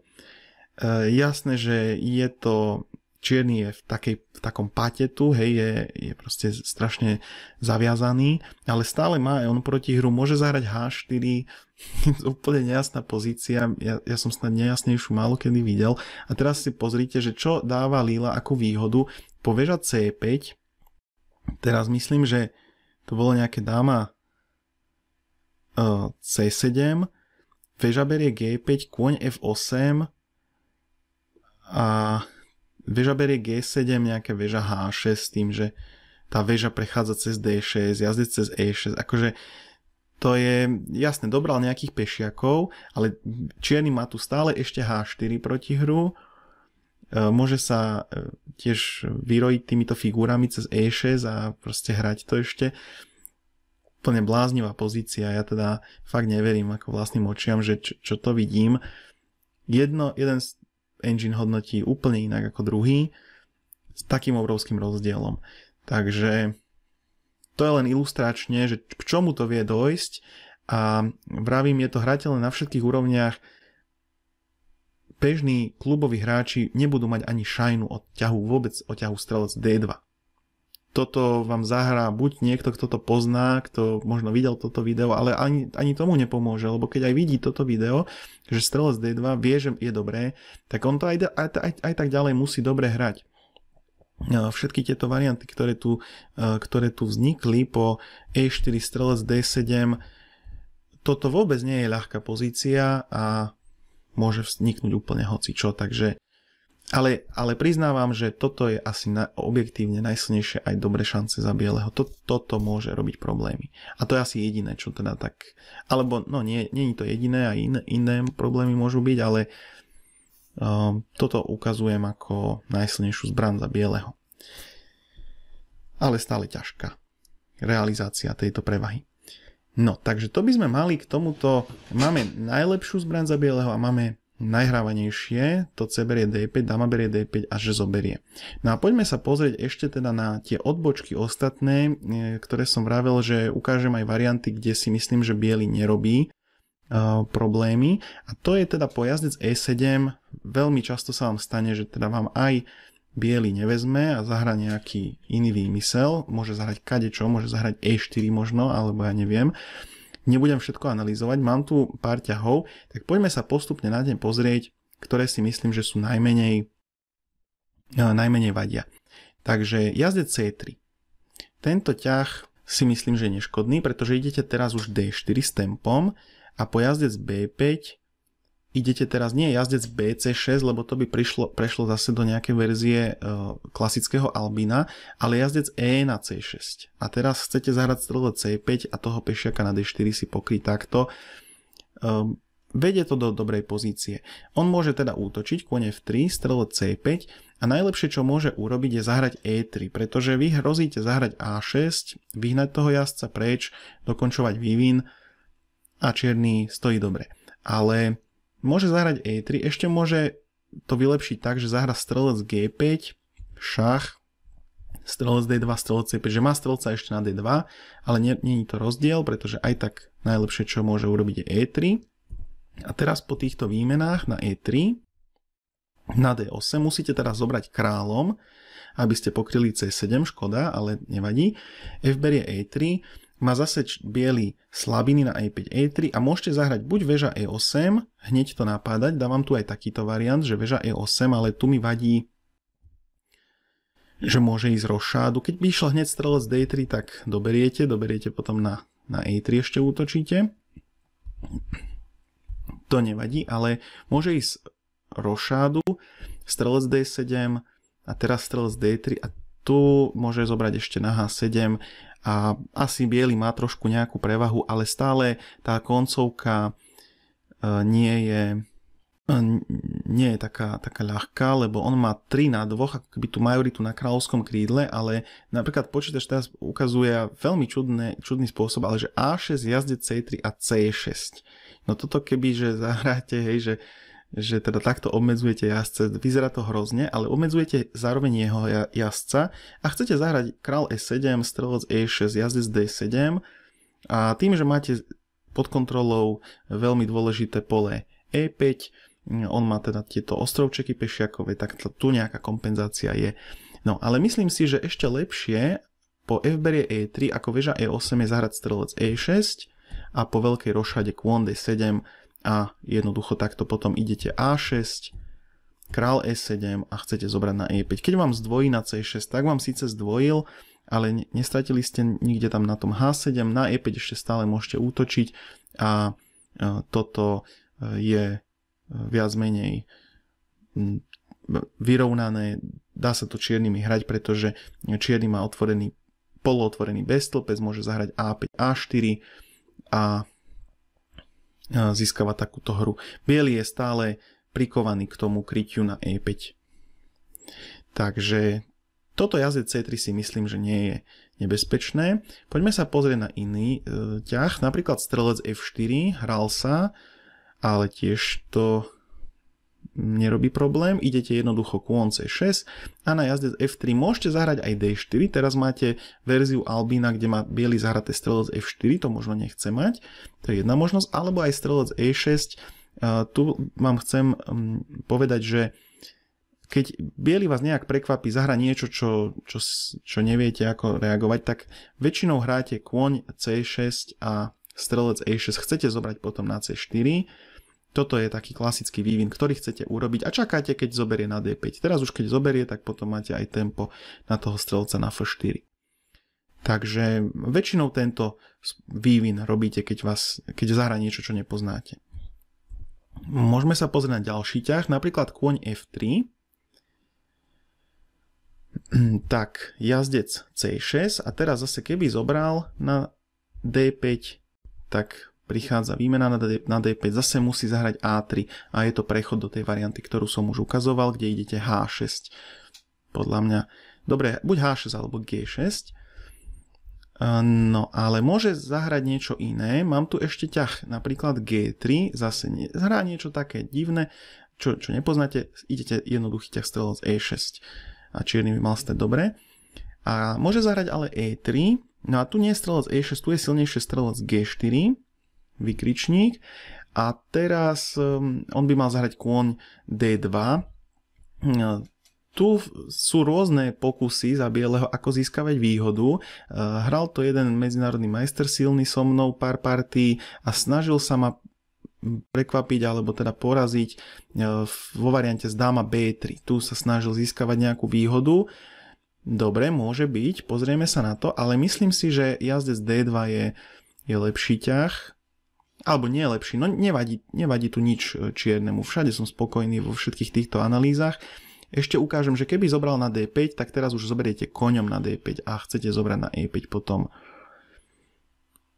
E, jasné, že je to Čierny je v, takej, v takom patetu, hej, je, je proste strašne zaviazaný, ale stále má aj on proti hru, môže zahrať H4, [LAUGHS] úplne nejasná pozícia, ja, ja som snad nejasnejšiu málo kedy videl. A teraz si pozrite, že čo dáva Lila ako výhodu, po veža C5, teraz myslím, že to bolo nejaké dáma e, C7, väža berie G5, kôň F8, a väža berie G7, nejaká väža H6 s tým, že tá väža prechádza cez D6, jazdec cez E6, akože to je, jasne, dobral nejakých pešiakov, ale čierny má tu stále ešte H4 proti hru, e, môže sa e, tiež vyrojiť týmito figurami cez E6 a proste hrať to ešte. Plne bláznivá pozícia, ja teda fakt neverím ako vlastným očiam, že čo, čo to vidím. Jedno, jeden z engine hodnotí úplne inak ako druhý s takým obrovským rozdielom. Takže to je len ilustračne, že k čomu to vie dojsť a vravím, je to hrateľné na všetkých úrovniach. Bežní kluboví hráči nebudú mať ani šajnu od ťahu, vôbec od ťahu strelec D2 toto vám zahrá buď niekto, kto to pozná, kto možno videl toto video, ale ani, ani tomu nepomôže, lebo keď aj vidí toto video, že strelec D2 vie, že je dobré, tak on to aj, aj, aj, aj tak ďalej musí dobre hrať. No, všetky tieto varianty, ktoré tu, e, ktoré tu vznikli po E4 strelec D7, toto vôbec nie je ľahká pozícia a môže vzniknúť úplne hoci čo, takže ale, ale priznávam, že toto je asi na, objektívne najsilnejšie aj dobre šance za bieleho. To, toto môže robiť problémy. A to je asi jediné, čo teda tak... Alebo no, nie, nie je to jediné a in, iné problémy môžu byť, ale um, toto ukazujem ako najsilnejšiu zbran za bieleho. Ale stále ťažká realizácia tejto prevahy. No, takže to by sme mali k tomuto... Máme najlepšiu zbran za bieleho a máme najhrávanejšie, to C berie D5, dama berie D5 a že zoberie. No a poďme sa pozrieť ešte teda na tie odbočky ostatné, e, ktoré som vravel, že ukážem aj varianty, kde si myslím, že biely nerobí e, problémy. A to je teda po jazdec E7, veľmi často sa vám stane, že teda vám aj biely nevezme a zahra nejaký iný výmysel, môže zahrať kadečo, môže zahrať E4 možno, alebo ja neviem. Uh, Nebudem všetko analyzovať, mám tu pár ťahov, tak poďme sa postupne na deň pozrieť, ktoré si myslím, že sú najmenej, eh, najmenej vadia. Takže jazdec C3. Tento ťah si myslím, že je neškodný, pretože idete teraz už D4 s tempom a po jazdec B5 idete teraz nie jazdec BC6, lebo to by prišlo, prešlo zase do nejakej verzie e, klasického Albina, ale jazdec E na C6. A teraz chcete zahrať strelo C5 a toho pešiaka na D4 si pokryť takto. E, vedie to do dobrej pozície. On môže teda útočiť, kone F3, strelo C5 a najlepšie, čo môže urobiť, je zahrať E3, pretože vy hrozíte zahrať A6, vyhnať toho jazdca preč, dokončovať vývin a čierny stojí dobre. Ale môže zahrať E3, ešte môže to vylepšiť tak, že zahra strelec G5, šach, strelec D2, strelec C5, že má strelca ešte na D2, ale nie, nie je to rozdiel, pretože aj tak najlepšie, čo môže urobiť je E3. A teraz po týchto výmenách na E3 na D8 musíte teraz zobrať kráľom, aby ste pokryli C7, škoda, ale nevadí. F berie E3, má zase biely slabiny na e5, e3 a môžete zahrať buď väža e8, hneď to napádať, dávam tu aj takýto variant, že väža e8, ale tu mi vadí, že môže ísť rošádu. Keď by išla hneď strelec d3, tak doberiete, doberiete potom na, na e3 ešte útočíte. To nevadí, ale môže ísť rošádu, strelec d7 a teraz strelec d3 a tu môže zobrať ešte na h7 a asi biely má trošku nejakú prevahu, ale stále tá koncovka e, nie je e, nie je taká, taká ľahká, lebo on má 3 na 2, ako keby tú majoritu na kráľovskom krídle, ale napríklad počítač teraz ukazuje veľmi čudné, čudný spôsob, ale že A6 jazde C3 a C6. No toto keby, že zahráte, hej, že uh, že teda takto obmedzujete jazdce, vyzerá to hrozne, ale obmedzujete zároveň jeho jazdca a chcete zahrať král e7, strelec e6, jazdec d7 a tým, že máte pod kontrolou veľmi dôležité pole e5, mm, on má teda tieto ostrovčeky pešiakové, tak tu nejaká kompenzácia je. No ale myslím si, že ešte lepšie po f berie e3 ako veža e8 je zahrať strelec e6 a po veľkej rošade kôň e d7 a jednoducho takto potom idete A6, král E7 a chcete zobrať na E5. Keď vám zdvojí na C6, tak vám síce zdvojil, ale nestratili ste nikde tam na tom H7, na E5 ešte stále môžete útočiť a toto e, je e, viac menej vyrovnané, dá sa to čiernymi hrať, pretože čierny má otvorený, polootvorený bestlpec, môže zahrať A5, A4 a získava takúto hru. Bielý je stále prikovaný k tomu kryťu na E5. Takže toto jazdec C3 si myslím, že nie je nebezpečné. Poďme sa pozrieť na iný e, ťah, napríklad strelec F4, hral sa, ale tiež to nerobí problém, idete jednoducho kôň C6 a na jazdec F3 môžete zahrať aj D4, teraz máte verziu Albína, kde má biely zahraté strelec F4, to možno nechce mať, to je jedna možnosť, alebo aj strelec E6, tu vám chcem mm, povedať, že keď bieli vás nejak prekvapí, zahra niečo, čo, čo, čo neviete ako reagovať, tak väčšinou hráte kôň C6 a strelec E6 chcete zobrať potom na C4, toto je taký klasický vývin, ktorý chcete urobiť a čakáte, keď zoberie na D5. Teraz už keď zoberie, tak potom máte aj tempo na toho strelca na F4. Takže väčšinou tento vývin robíte, keď, vás, keď zahra niečo, čo nepoznáte. Môžeme sa pozrieť na ďalší ťah, napríklad kôň F3. [CLEARS THROAT] Tak, jazdec C6 a teraz zase keby zobral na D5, tak prichádza výmena na, D, na D5, zase musí zahrať A3 a je to prechod do tej varianty, ktorú som už ukazoval, kde idete H6. Podľa mňa, dobre, buď H6 alebo G6, e, No, ale môže zahrať niečo iné. Mám tu ešte ťah, napríklad G3, zase nie, niečo také divné, čo, čo nepoznáte, idete jednoduchý ťah z E6 a čierny by mal stať dobre. A môže zahrať ale E3, no a tu nie je strelec E6, tu je silnejšie strelec G4, vykričník. A teraz um, on by mal zahrať kôň D2. Hm, tu sú rôzne pokusy za bieleho, ako získavať výhodu. Uh, hral to jeden medzinárodný majster silný so mnou pár partí a snažil sa ma prekvapiť alebo teda poraziť uh, vo variante z dáma B3. Tu sa snažil získavať nejakú výhodu. Dobre, môže byť, pozrieme sa na to, ale myslím si, že jazdec D2 je, je lepší ťah alebo nie je lepší. No nevadí, nevadí tu nič e, čiernemu. Všade som spokojný vo všetkých týchto analýzach. Ešte ukážem, že keby zobral na D5, tak teraz už zoberiete koňom na D5 a chcete zobrať na E5 potom,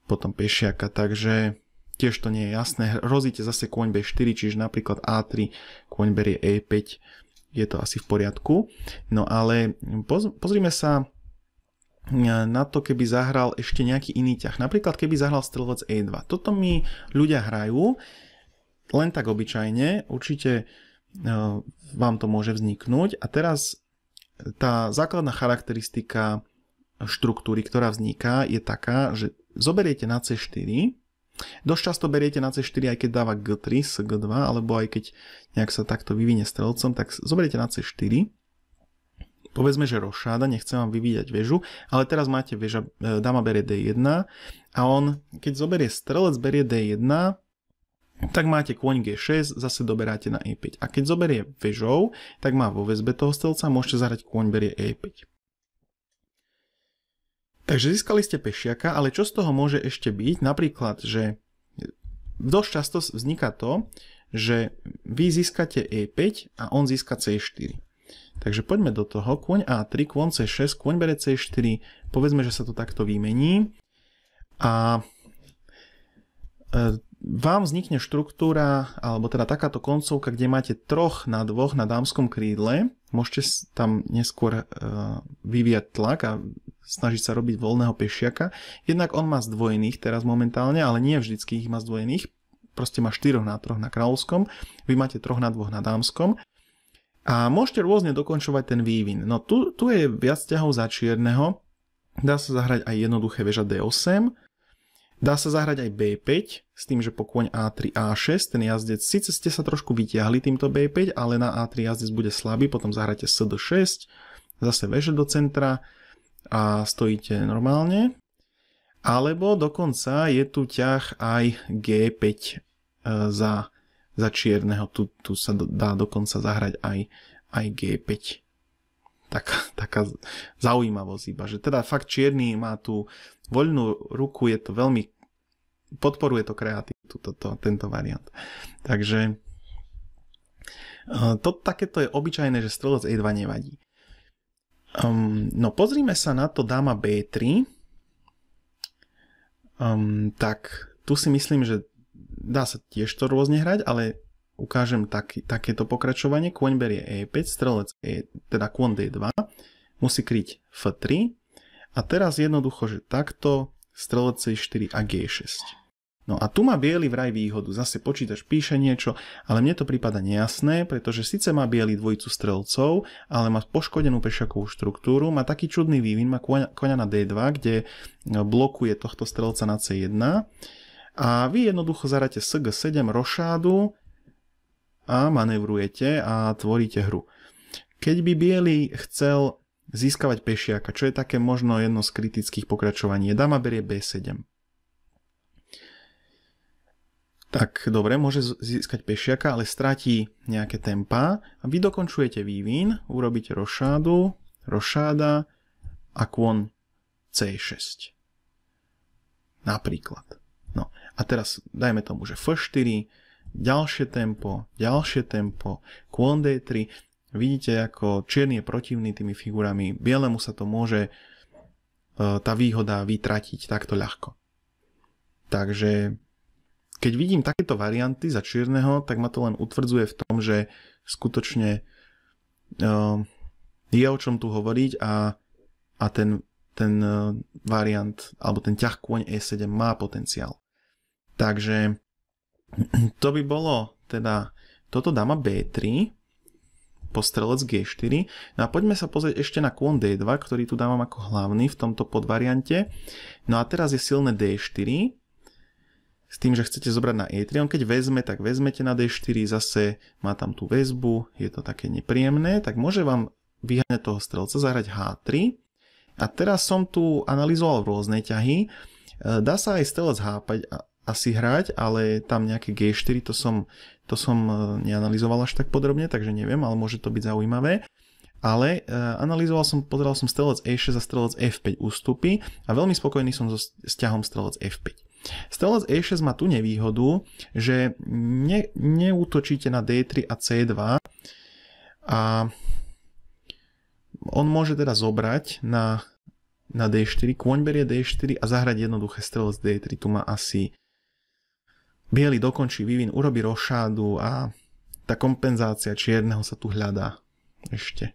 potom pešiaka. Takže tiež to nie je jasné. Rozíte zase koň B4, čiže napríklad A3, koň berie E5. Je to asi v poriadku. No ale pozrime sa E, na to, keby zahral ešte nejaký iný ťah. Napríklad, keby zahral strelec E2. Toto mi ľudia hrajú, len tak obyčajne, určite e, vám to môže vzniknúť. A teraz tá základná charakteristika štruktúry, ktorá vzniká, je taká, že zoberiete na C4, dosť často beriete na C4, aj keď dáva G3 s G2, alebo aj keď nejak sa takto vyvinie strelcom, tak zoberiete na C4 povedzme, že rošáda, nechcem vám vyvíjať väžu, ale teraz máte väža, e, dáma berie D1 a on, keď zoberie strelec, berie D1, tak máte kôň G6, zase doberáte na E5. A keď zoberie väžou, tak má vo väzbe toho strelca, môžete zahrať kôň berie E5. Takže získali ste pešiaka, ale čo z toho môže ešte byť? Napríklad, že dosť často vzniká to, že vy získate E5 a on získa C4. Takže poďme do toho. Kôň A3, kôň C6, kôň bere C4. Povedzme, že sa to takto vymení. A e, vám vznikne štruktúra, alebo teda takáto koncovka, kde máte troch na dvoch na dámskom krídle. Môžete tam neskôr e, vyvíjať tlak a snažiť sa robiť voľného pešiaka. Jednak on má zdvojených teraz momentálne, ale nie vždycky ich má zdvojených. Proste má štyroch na troch na kráľovskom, vy máte troch na dvoch na dámskom. A môžete rôzne dokončovať ten vývin. No tu, tu je viac ťahov za čierneho. Dá sa zahrať aj jednoduché väža D8. Dá sa zahrať aj B5, s tým, že pokôň A3, A6, ten jazdec, síce ste sa trošku vytiahli týmto B5, ale na A3 jazdec bude slabý, potom zahráte SD6, zase väže do centra a stojíte normálne. Alebo dokonca je tu ťah aj G5 e, za za čierneho, tu, tu sa do, dá dokonca zahrať aj, aj G5. Tak, taká zaujímavosť iba, že teda fakt čierny má tú voľnú ruku, je to veľmi, podporuje to kreativitu, to, to, tento variant. Takže eh, to takéto je obyčajné, že strelec E2 nevadí. Um, no pozrime sa na to dáma B3. Um, ehm, tak tu si myslím, že dá sa tiež to rôzne hrať, ale ukážem tak, takéto pokračovanie. Kôň berie E5, strelec E, teda kôň D2, musí kryť F3 a teraz jednoducho, že takto strelec C4 a G6. No a tu má biely vraj výhodu, zase počítač píše niečo, ale mne to prípada nejasné, pretože síce má biely dvojicu strelcov, ale má poškodenú pešakovú štruktúru, má taký čudný vývin, má koňa na D2, kde blokuje tohto strelca na C1, a vy jednoducho zaráte SG7 rošádu a manevrujete a tvoríte hru. Keď by Bielý chcel získavať pešiaka, čo je také možno jedno z kritických pokračovaní, dáma berie B7. Tak dobre, môže získať pešiaka, ale stratí nejaké tempa a vy dokončujete vývin, urobíte rošádu, rošáda a kôň C6. Napríklad. No. A teraz dajme tomu, že F4, ďalšie tempo, ďalšie tempo, Quon D3. Vidíte, ako čierny je protivný tými figurami, bielemu sa to môže e, tá výhoda vytratiť takto ľahko. Takže keď vidím takéto varianty za čierneho, tak ma to len utvrdzuje v tom, že skutočne uh, je o čom tu hovoriť a, a ten, ten uh, variant alebo ten ťah kôň E7 má potenciál. Takže [CLEARS THROAT] to by bolo teda, toto dáma B3, postrelec G4. No a poďme sa pozrieť ešte na kon D2, ktorý tu dávam ako hlavný v tomto podvariante. No a teraz je silné D4, s tým, že chcete zobrať na E3. On keď vezme, tak vezmete na D4, zase má tam tú väzbu, je to také nepríjemné, tak môže vám vyháňať toho strelca, zahrať H3. A teraz som tu analyzoval rôzne ťahy. E, dá sa aj strelec H5 asi hrať, ale tam nejaké G4 to som, to som e, neanalizoval až tak podrobne, takže neviem, ale môže to byť zaujímavé. Ale e, analyzoval som, pozeral som strelec E6 a strelec F5 ústupy a veľmi spokojný som so vzťahom strelec F5. Strelec E6 má tú nevýhodu, že ne, neútočíte na D3 a C2 a on môže teda zobrať na, na D4, kôň berie D4 a zahrať jednoduché strelec D3, tu má asi Bielý dokončí vývin, urobí rošádu a tá kompenzácia čierneho sa tu hľadá ešte.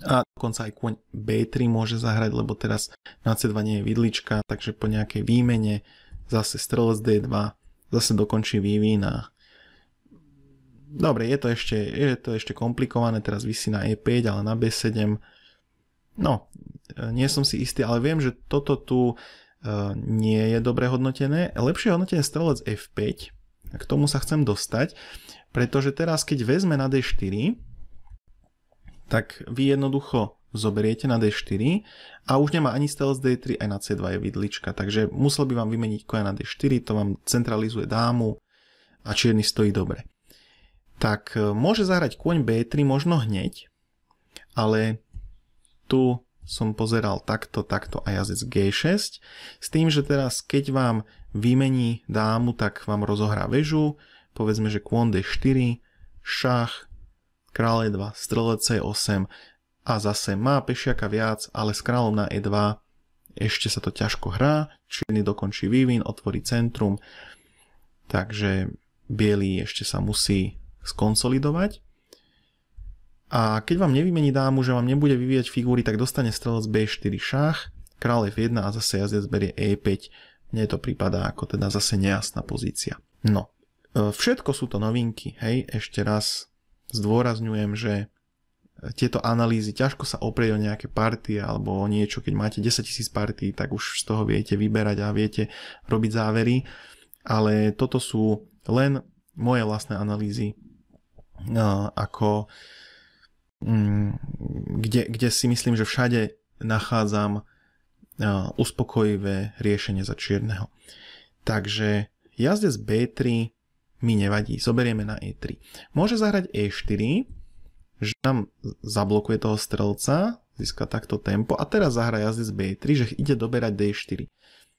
A dokonca aj kôň B3 môže zahrať, lebo teraz na C2 nie je vidlička, takže po nejakej výmene zase strelec D2 zase dokončí vývin a dobre, je to ešte, je to ešte komplikované, teraz vysí na E5, ale na B7 no, e, nie som si istý, ale viem, že toto tu nie je dobre hodnotené. Lepšie je strelec F5, k tomu sa chcem dostať, pretože teraz keď vezme na D4, tak vy jednoducho zoberiete na D4 a už nemá ani stealth D3, aj na C2 je vidlička, takže musel by vám vymeniť koja na D4, to vám centralizuje dámu a čierny stojí dobre. Tak e, môže zahrať koň B3 možno hneď, ale tu som pozeral takto, takto a jazdec G6, s tým, že teraz keď vám vymení dámu, tak vám rozohrá väžu, povedzme, že kôň D4, šach, kráľ E2, strelec C8 a zase má pešiaka viac, ale s kráľom na E2 ešte sa to ťažko hrá, čierny dokončí vývin, otvorí centrum, takže bielý ešte sa musí skonsolidovať. A keď vám nevymení dámu, že vám nebude vyvíjať figúry, tak dostane strelec B4 šach, kráľ F1 a zase jazdec berie E5. Mne to prípada ako teda zase nejasná pozícia. No, e, všetko sú to novinky, hej, ešte raz zdôrazňujem, že tieto analýzy, ťažko sa oprieť o nejaké party alebo o niečo, keď máte 10 000 partí, tak už z toho viete vyberať a viete robiť závery, ale toto sú len moje vlastné analýzy, e, ako Mm, kde, kde si myslím, že všade nachádzam uh, uspokojivé riešenie za čierneho. Takže jazdec B3 mi nevadí, zoberieme na E3. Môže zahrať E4, že nám zablokuje toho strelca, získa takto tempo a teraz zahra jazdec B3, že ide doberať D4.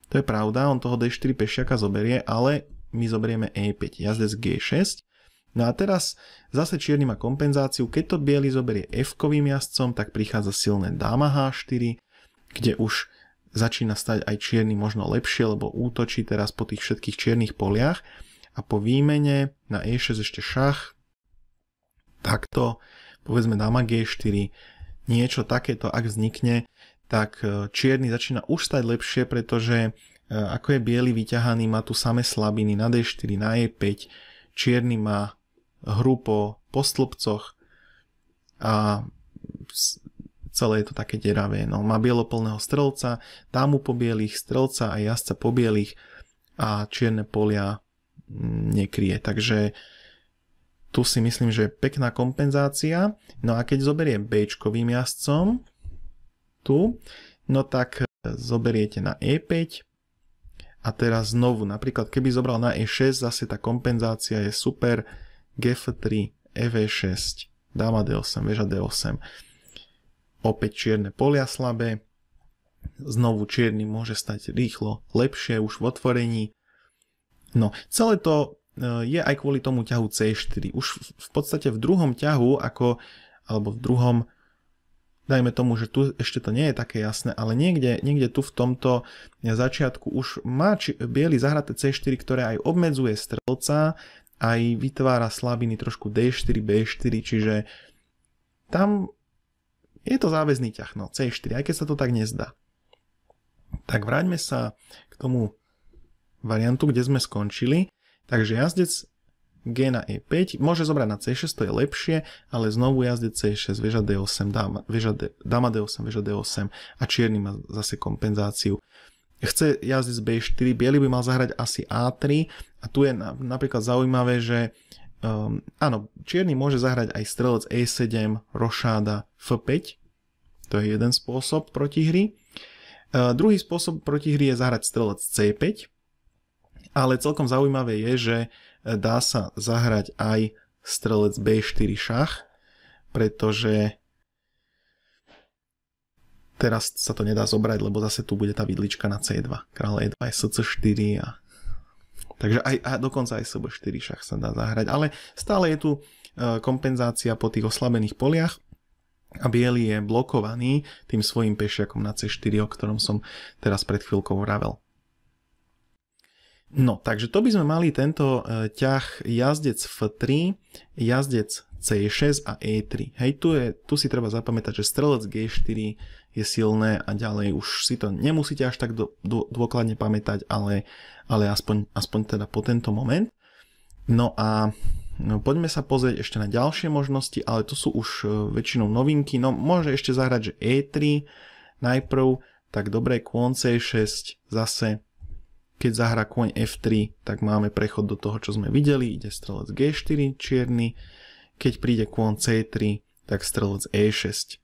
To je pravda, on toho D4 pešiaka zoberie, ale my zoberieme E5, jazdec G6 No a teraz zase čierny má kompenzáciu, keď to biely zoberie F-kovým jazdcom, tak prichádza silné dáma H4, kde už začína stať aj čierny možno lepšie, lebo útočí teraz po tých všetkých čiernych poliach a po výmene na E6 ešte šach, takto, povedzme dáma G4, niečo takéto, ak vznikne, tak e, čierny začína už stať lepšie, pretože e, ako je biely vyťahaný, má tu same slabiny na D4, na E5, čierny má hru po, po a celé je to také deravé. No, má bieloplného strelca, dámu po bielých, strelca a jazdca po bielých a čierne polia mm, nekrie. Takže tu si myslím, že je pekná kompenzácia. No a keď zoberie b jazdcom tu, no tak e, zoberiete na E5 a teraz znovu, napríklad keby zobral na E6, zase tá kompenzácia je super, GF3, EV6, dáva D8, veža D8. Opäť čierne polia slabé, znovu čierny môže stať rýchlo, lepšie už v otvorení. No, celé to e, je aj kvôli tomu ťahu C4. Už v podstate v druhom ťahu, ako, alebo v druhom, dajme tomu, že tu ešte to nie je také jasné, ale niekde, niekde tu v tomto začiatku už má či, biely zahraté C4, ktoré aj obmedzuje strelca, aj vytvára slabiny trošku D4, B4, čiže tam je to záväzný ťah, no C4, aj keď sa to tak nezdá. Tak vráťme sa k tomu variantu, kde sme skončili. Takže jazdec G na E5, môže zobrať na C6, to je lepšie, ale znovu jazdec C6, väža D8, dáma, väža D, dáma D8, väža D8 a čierny má zase kompenzáciu chce z B4, biely by mal zahrať asi A3 a tu je napríklad zaujímavé, že um, áno, čierny môže zahrať aj strelec E7, rošáda F5, to je jeden spôsob protihry. Uh, druhý spôsob protihry je zahrať strelec C5, ale celkom zaujímavé je, že e, dá sa zahrať aj strelec B4 šach, pretože teraz sa to nedá zobrať, lebo zase tu bude tá vidlička na C2. Kráľ E2 je SC4 a... Takže aj, a dokonca aj SB4 šach sa dá zahrať, ale stále je tu e, kompenzácia po tých oslabených poliach a biely je blokovaný tým svojim pešiakom na C4, o ktorom som teraz pred chvíľkou vravel. No, takže to by sme mali tento e, ťah jazdec F3, jazdec C6 a E3. Hej, tu, je, tu si treba zapamätať, že strelec G4 je silné a ďalej už si to nemusíte až tak dôkladne pamätať, ale, ale aspoň, aspoň teda po tento moment. No a no, poďme sa pozrieť ešte na ďalšie možnosti, ale to sú už e, väčšinou novinky. No môže ešte zahrať, že E3 najprv, tak dobre, kôň C6 zase keď zahra kôň F3, tak máme prechod do toho, čo sme videli, ide strelec G4 čierny, keď príde kôň C3, tak strelec E6.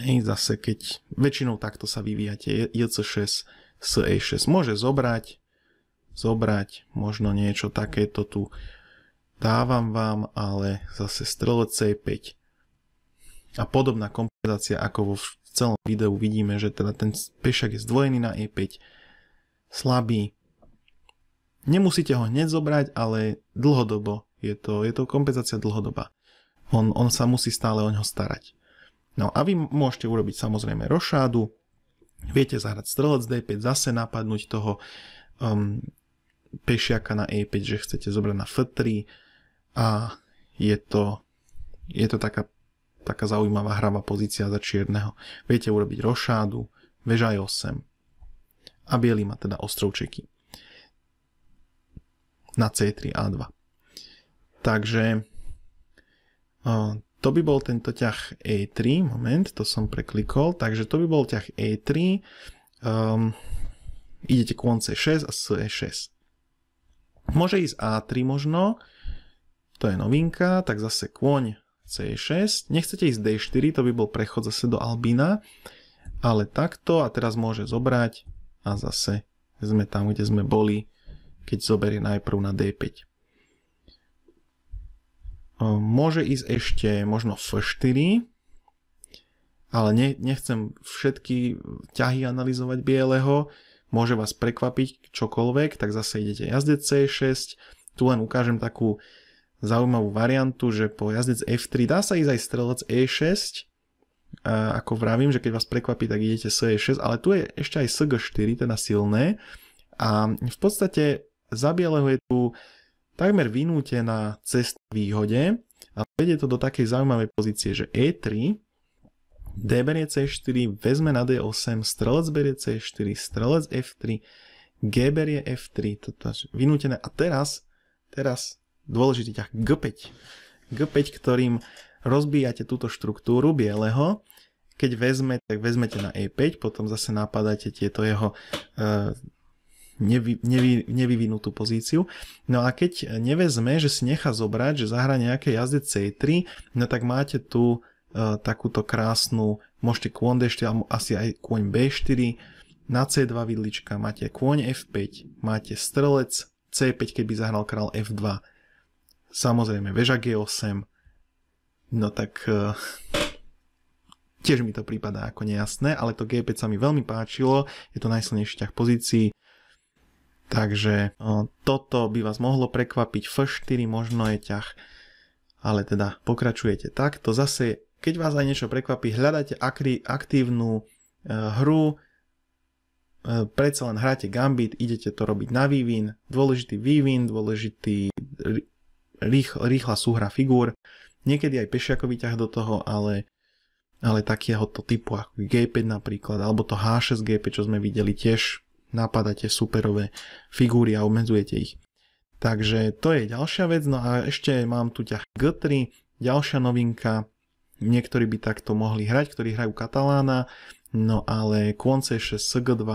Hej, zase keď väčšinou takto sa vyvíjate JC6 s E6. Môže zobrať, zobrať možno niečo takéto tu dávam vám, ale zase strelec C5. A podobná kompenzácia ako vo celom videu vidíme, že teda ten pešak je zdvojený na E5, slabý. Nemusíte ho hneď zobrať, ale dlhodobo je to, je to kompenzácia dlhodobá. On, on sa musí stále o neho starať. No a vy môžete urobiť samozrejme rošádu, viete zahrať strelec D5, zase napadnúť toho um, pešiaka na E5, že chcete zobrať na F3 a je to, je to taká, taká zaujímavá hravá pozícia za čierneho. Viete urobiť rošádu, veža 8 a bielý má teda ostrovčeky na C3 A2. Takže uh, to by bol tento ťah E3, moment, to som preklikol, takže to by bol ťah E3, um, ehm, idete kon C6 a C6. Môže ísť A3 možno, to je novinka, tak zase kôň C6, nechcete ísť D4, to by bol prechod zase do Albina, ale takto a teraz môže zobrať a zase sme tam, kde sme boli, keď zoberie najprv na D5. Ehm, môže ísť ešte možno F4, ale ne, nechcem všetky ťahy analyzovať bieleho, môže vás prekvapiť čokoľvek, tak zase idete jazdec C6, tu len ukážem takú zaujímavú variantu, že po jazdec F3 dá sa ísť aj strelec E6, a ako vravím, že keď vás prekvapí, tak idete e 6 ale tu je ešte aj SG4, teda silné a v podstate za bieleho je tu takmer na cest výhode a vedie to do takej zaujímavej pozície, že E3 D berie C4, vezme na D8, strelec berie C4, strelec F3, G berie F3, toto je vynútené. A teraz, teraz dôležitý ťah G5. G5, ktorým rozbíjate túto štruktúru bieleho, keď vezme, tak vezmete na E5, potom zase napadáte tieto jeho eh, nevy, nevy, nevyvinutú pozíciu. No a keď nevezme, že si nechá zobrať, že zahra nejaké jazde C3, no tak máte tu e, takúto krásnu, môžete kôň D4, asi aj kôň B4, na C2 vidlička, máte kôň F5, máte strelec C5, keby zahral král F2. Samozrejme, veža G8. No tak... E, tiež mi to prípada ako nejasné, ale to G5 sa mi veľmi páčilo, je to najsilnejší ťah pozícií, Takže toto by vás mohlo prekvapiť, F4 možno je ťah, ale teda pokračujete takto. Zase, keď vás aj niečo prekvapí, hľadáte aktívnu e, hru, e, predsa len hráte Gambit, idete to robiť na vývin, dôležitý vývin, dôležitý rých, rýchla súhra figúr, niekedy aj pešiakový ťah do toho, ale, ale takéhoto typu ako G5 napríklad, alebo to H6 G5, čo sme videli tiež napadáte superové figúry a obmedzujete ich. Takže to je ďalšia vec, no a ešte mám tu ťah G3, ďalšia novinka, niektorí by takto mohli hrať, ktorí hrajú Katalána, no ale Quon C6, SG2,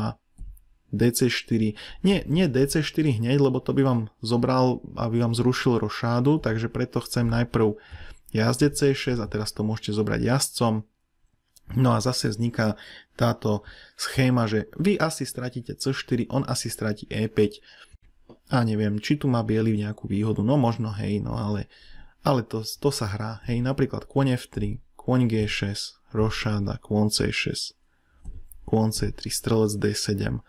DC4, nie, nie DC4 hneď, lebo to by vám zobral, aby vám zrušil rošádu, takže preto chcem najprv jazde C6 a teraz to môžete zobrať jazdcom, No a zase vzniká táto schéma, že vy asi stratíte C4, on asi stratí E5 a neviem, či tu má biely nejakú výhodu, no možno hej, no ale, ale to, to sa hrá, hej, napríklad kôň F3, kôň G6, rošáda, kôň C6, kôň C3, strelec D7.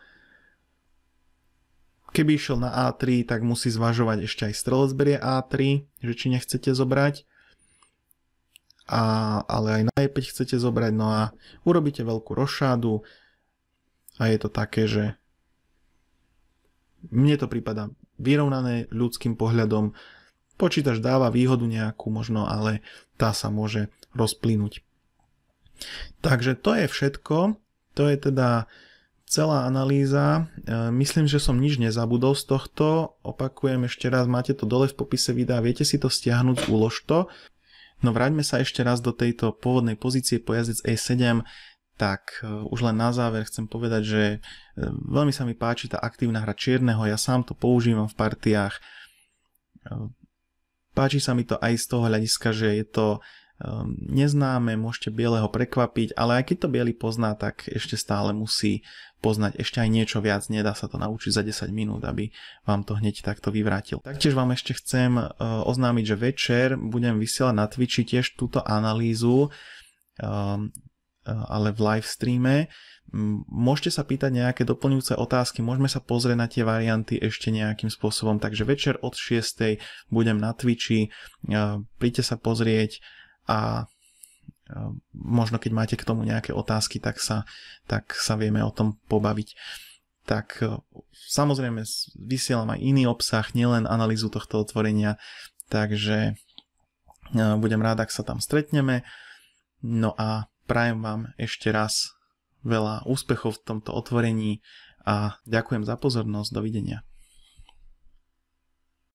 Keby išiel na A3, tak musí zvažovať ešte aj strelec berie A3, že či nechcete zobrať a, ale aj na E5 chcete zobrať, no a urobíte veľkú rošádu a je to také, že mne to prípada vyrovnané ľudským pohľadom. Počítač dáva výhodu nejakú možno, ale tá sa môže rozplynúť. Takže to je všetko. To je teda celá analýza. E, myslím, že som nič nezabudol z tohto. Opakujem ešte raz, máte to dole v popise videa, viete si to stiahnuť, ulož to. No vráťme sa ešte raz do tejto pôvodnej pozície po jazdec E7, tak e, už len na záver chcem povedať, že e, veľmi sa mi páči tá aktívna hra čierneho, ja sám to používam v partiách. E, páči sa mi to aj z toho hľadiska, že je to neznáme, môžete bieleho prekvapiť, ale aj keď to biely pozná, tak ešte stále musí poznať ešte aj niečo viac, nedá sa to naučiť za 10 minút, aby vám to hneď takto vyvrátil. Taktiež vám ešte chcem e, oznámiť, že večer budem vysielať na Twitchi tiež túto analýzu, ehm, e, ale v live streame. Môžete sa pýtať nejaké doplňujúce otázky, môžeme sa pozrieť na tie varianty ešte nejakým spôsobom. Takže večer od 6. budem na Twitchi, e, príďte sa pozrieť a Ehm, možno keď máte k tomu nejaké otázky, tak sa, tak sa vieme o tom pobaviť. Tak e, samozrejme vysielam aj iný obsah, nielen analýzu tohto otvorenia, takže e, budem rád, ak sa tam stretneme. No a prajem vám ešte raz veľa úspechov v tomto otvorení a ďakujem za pozornosť. Dovidenia.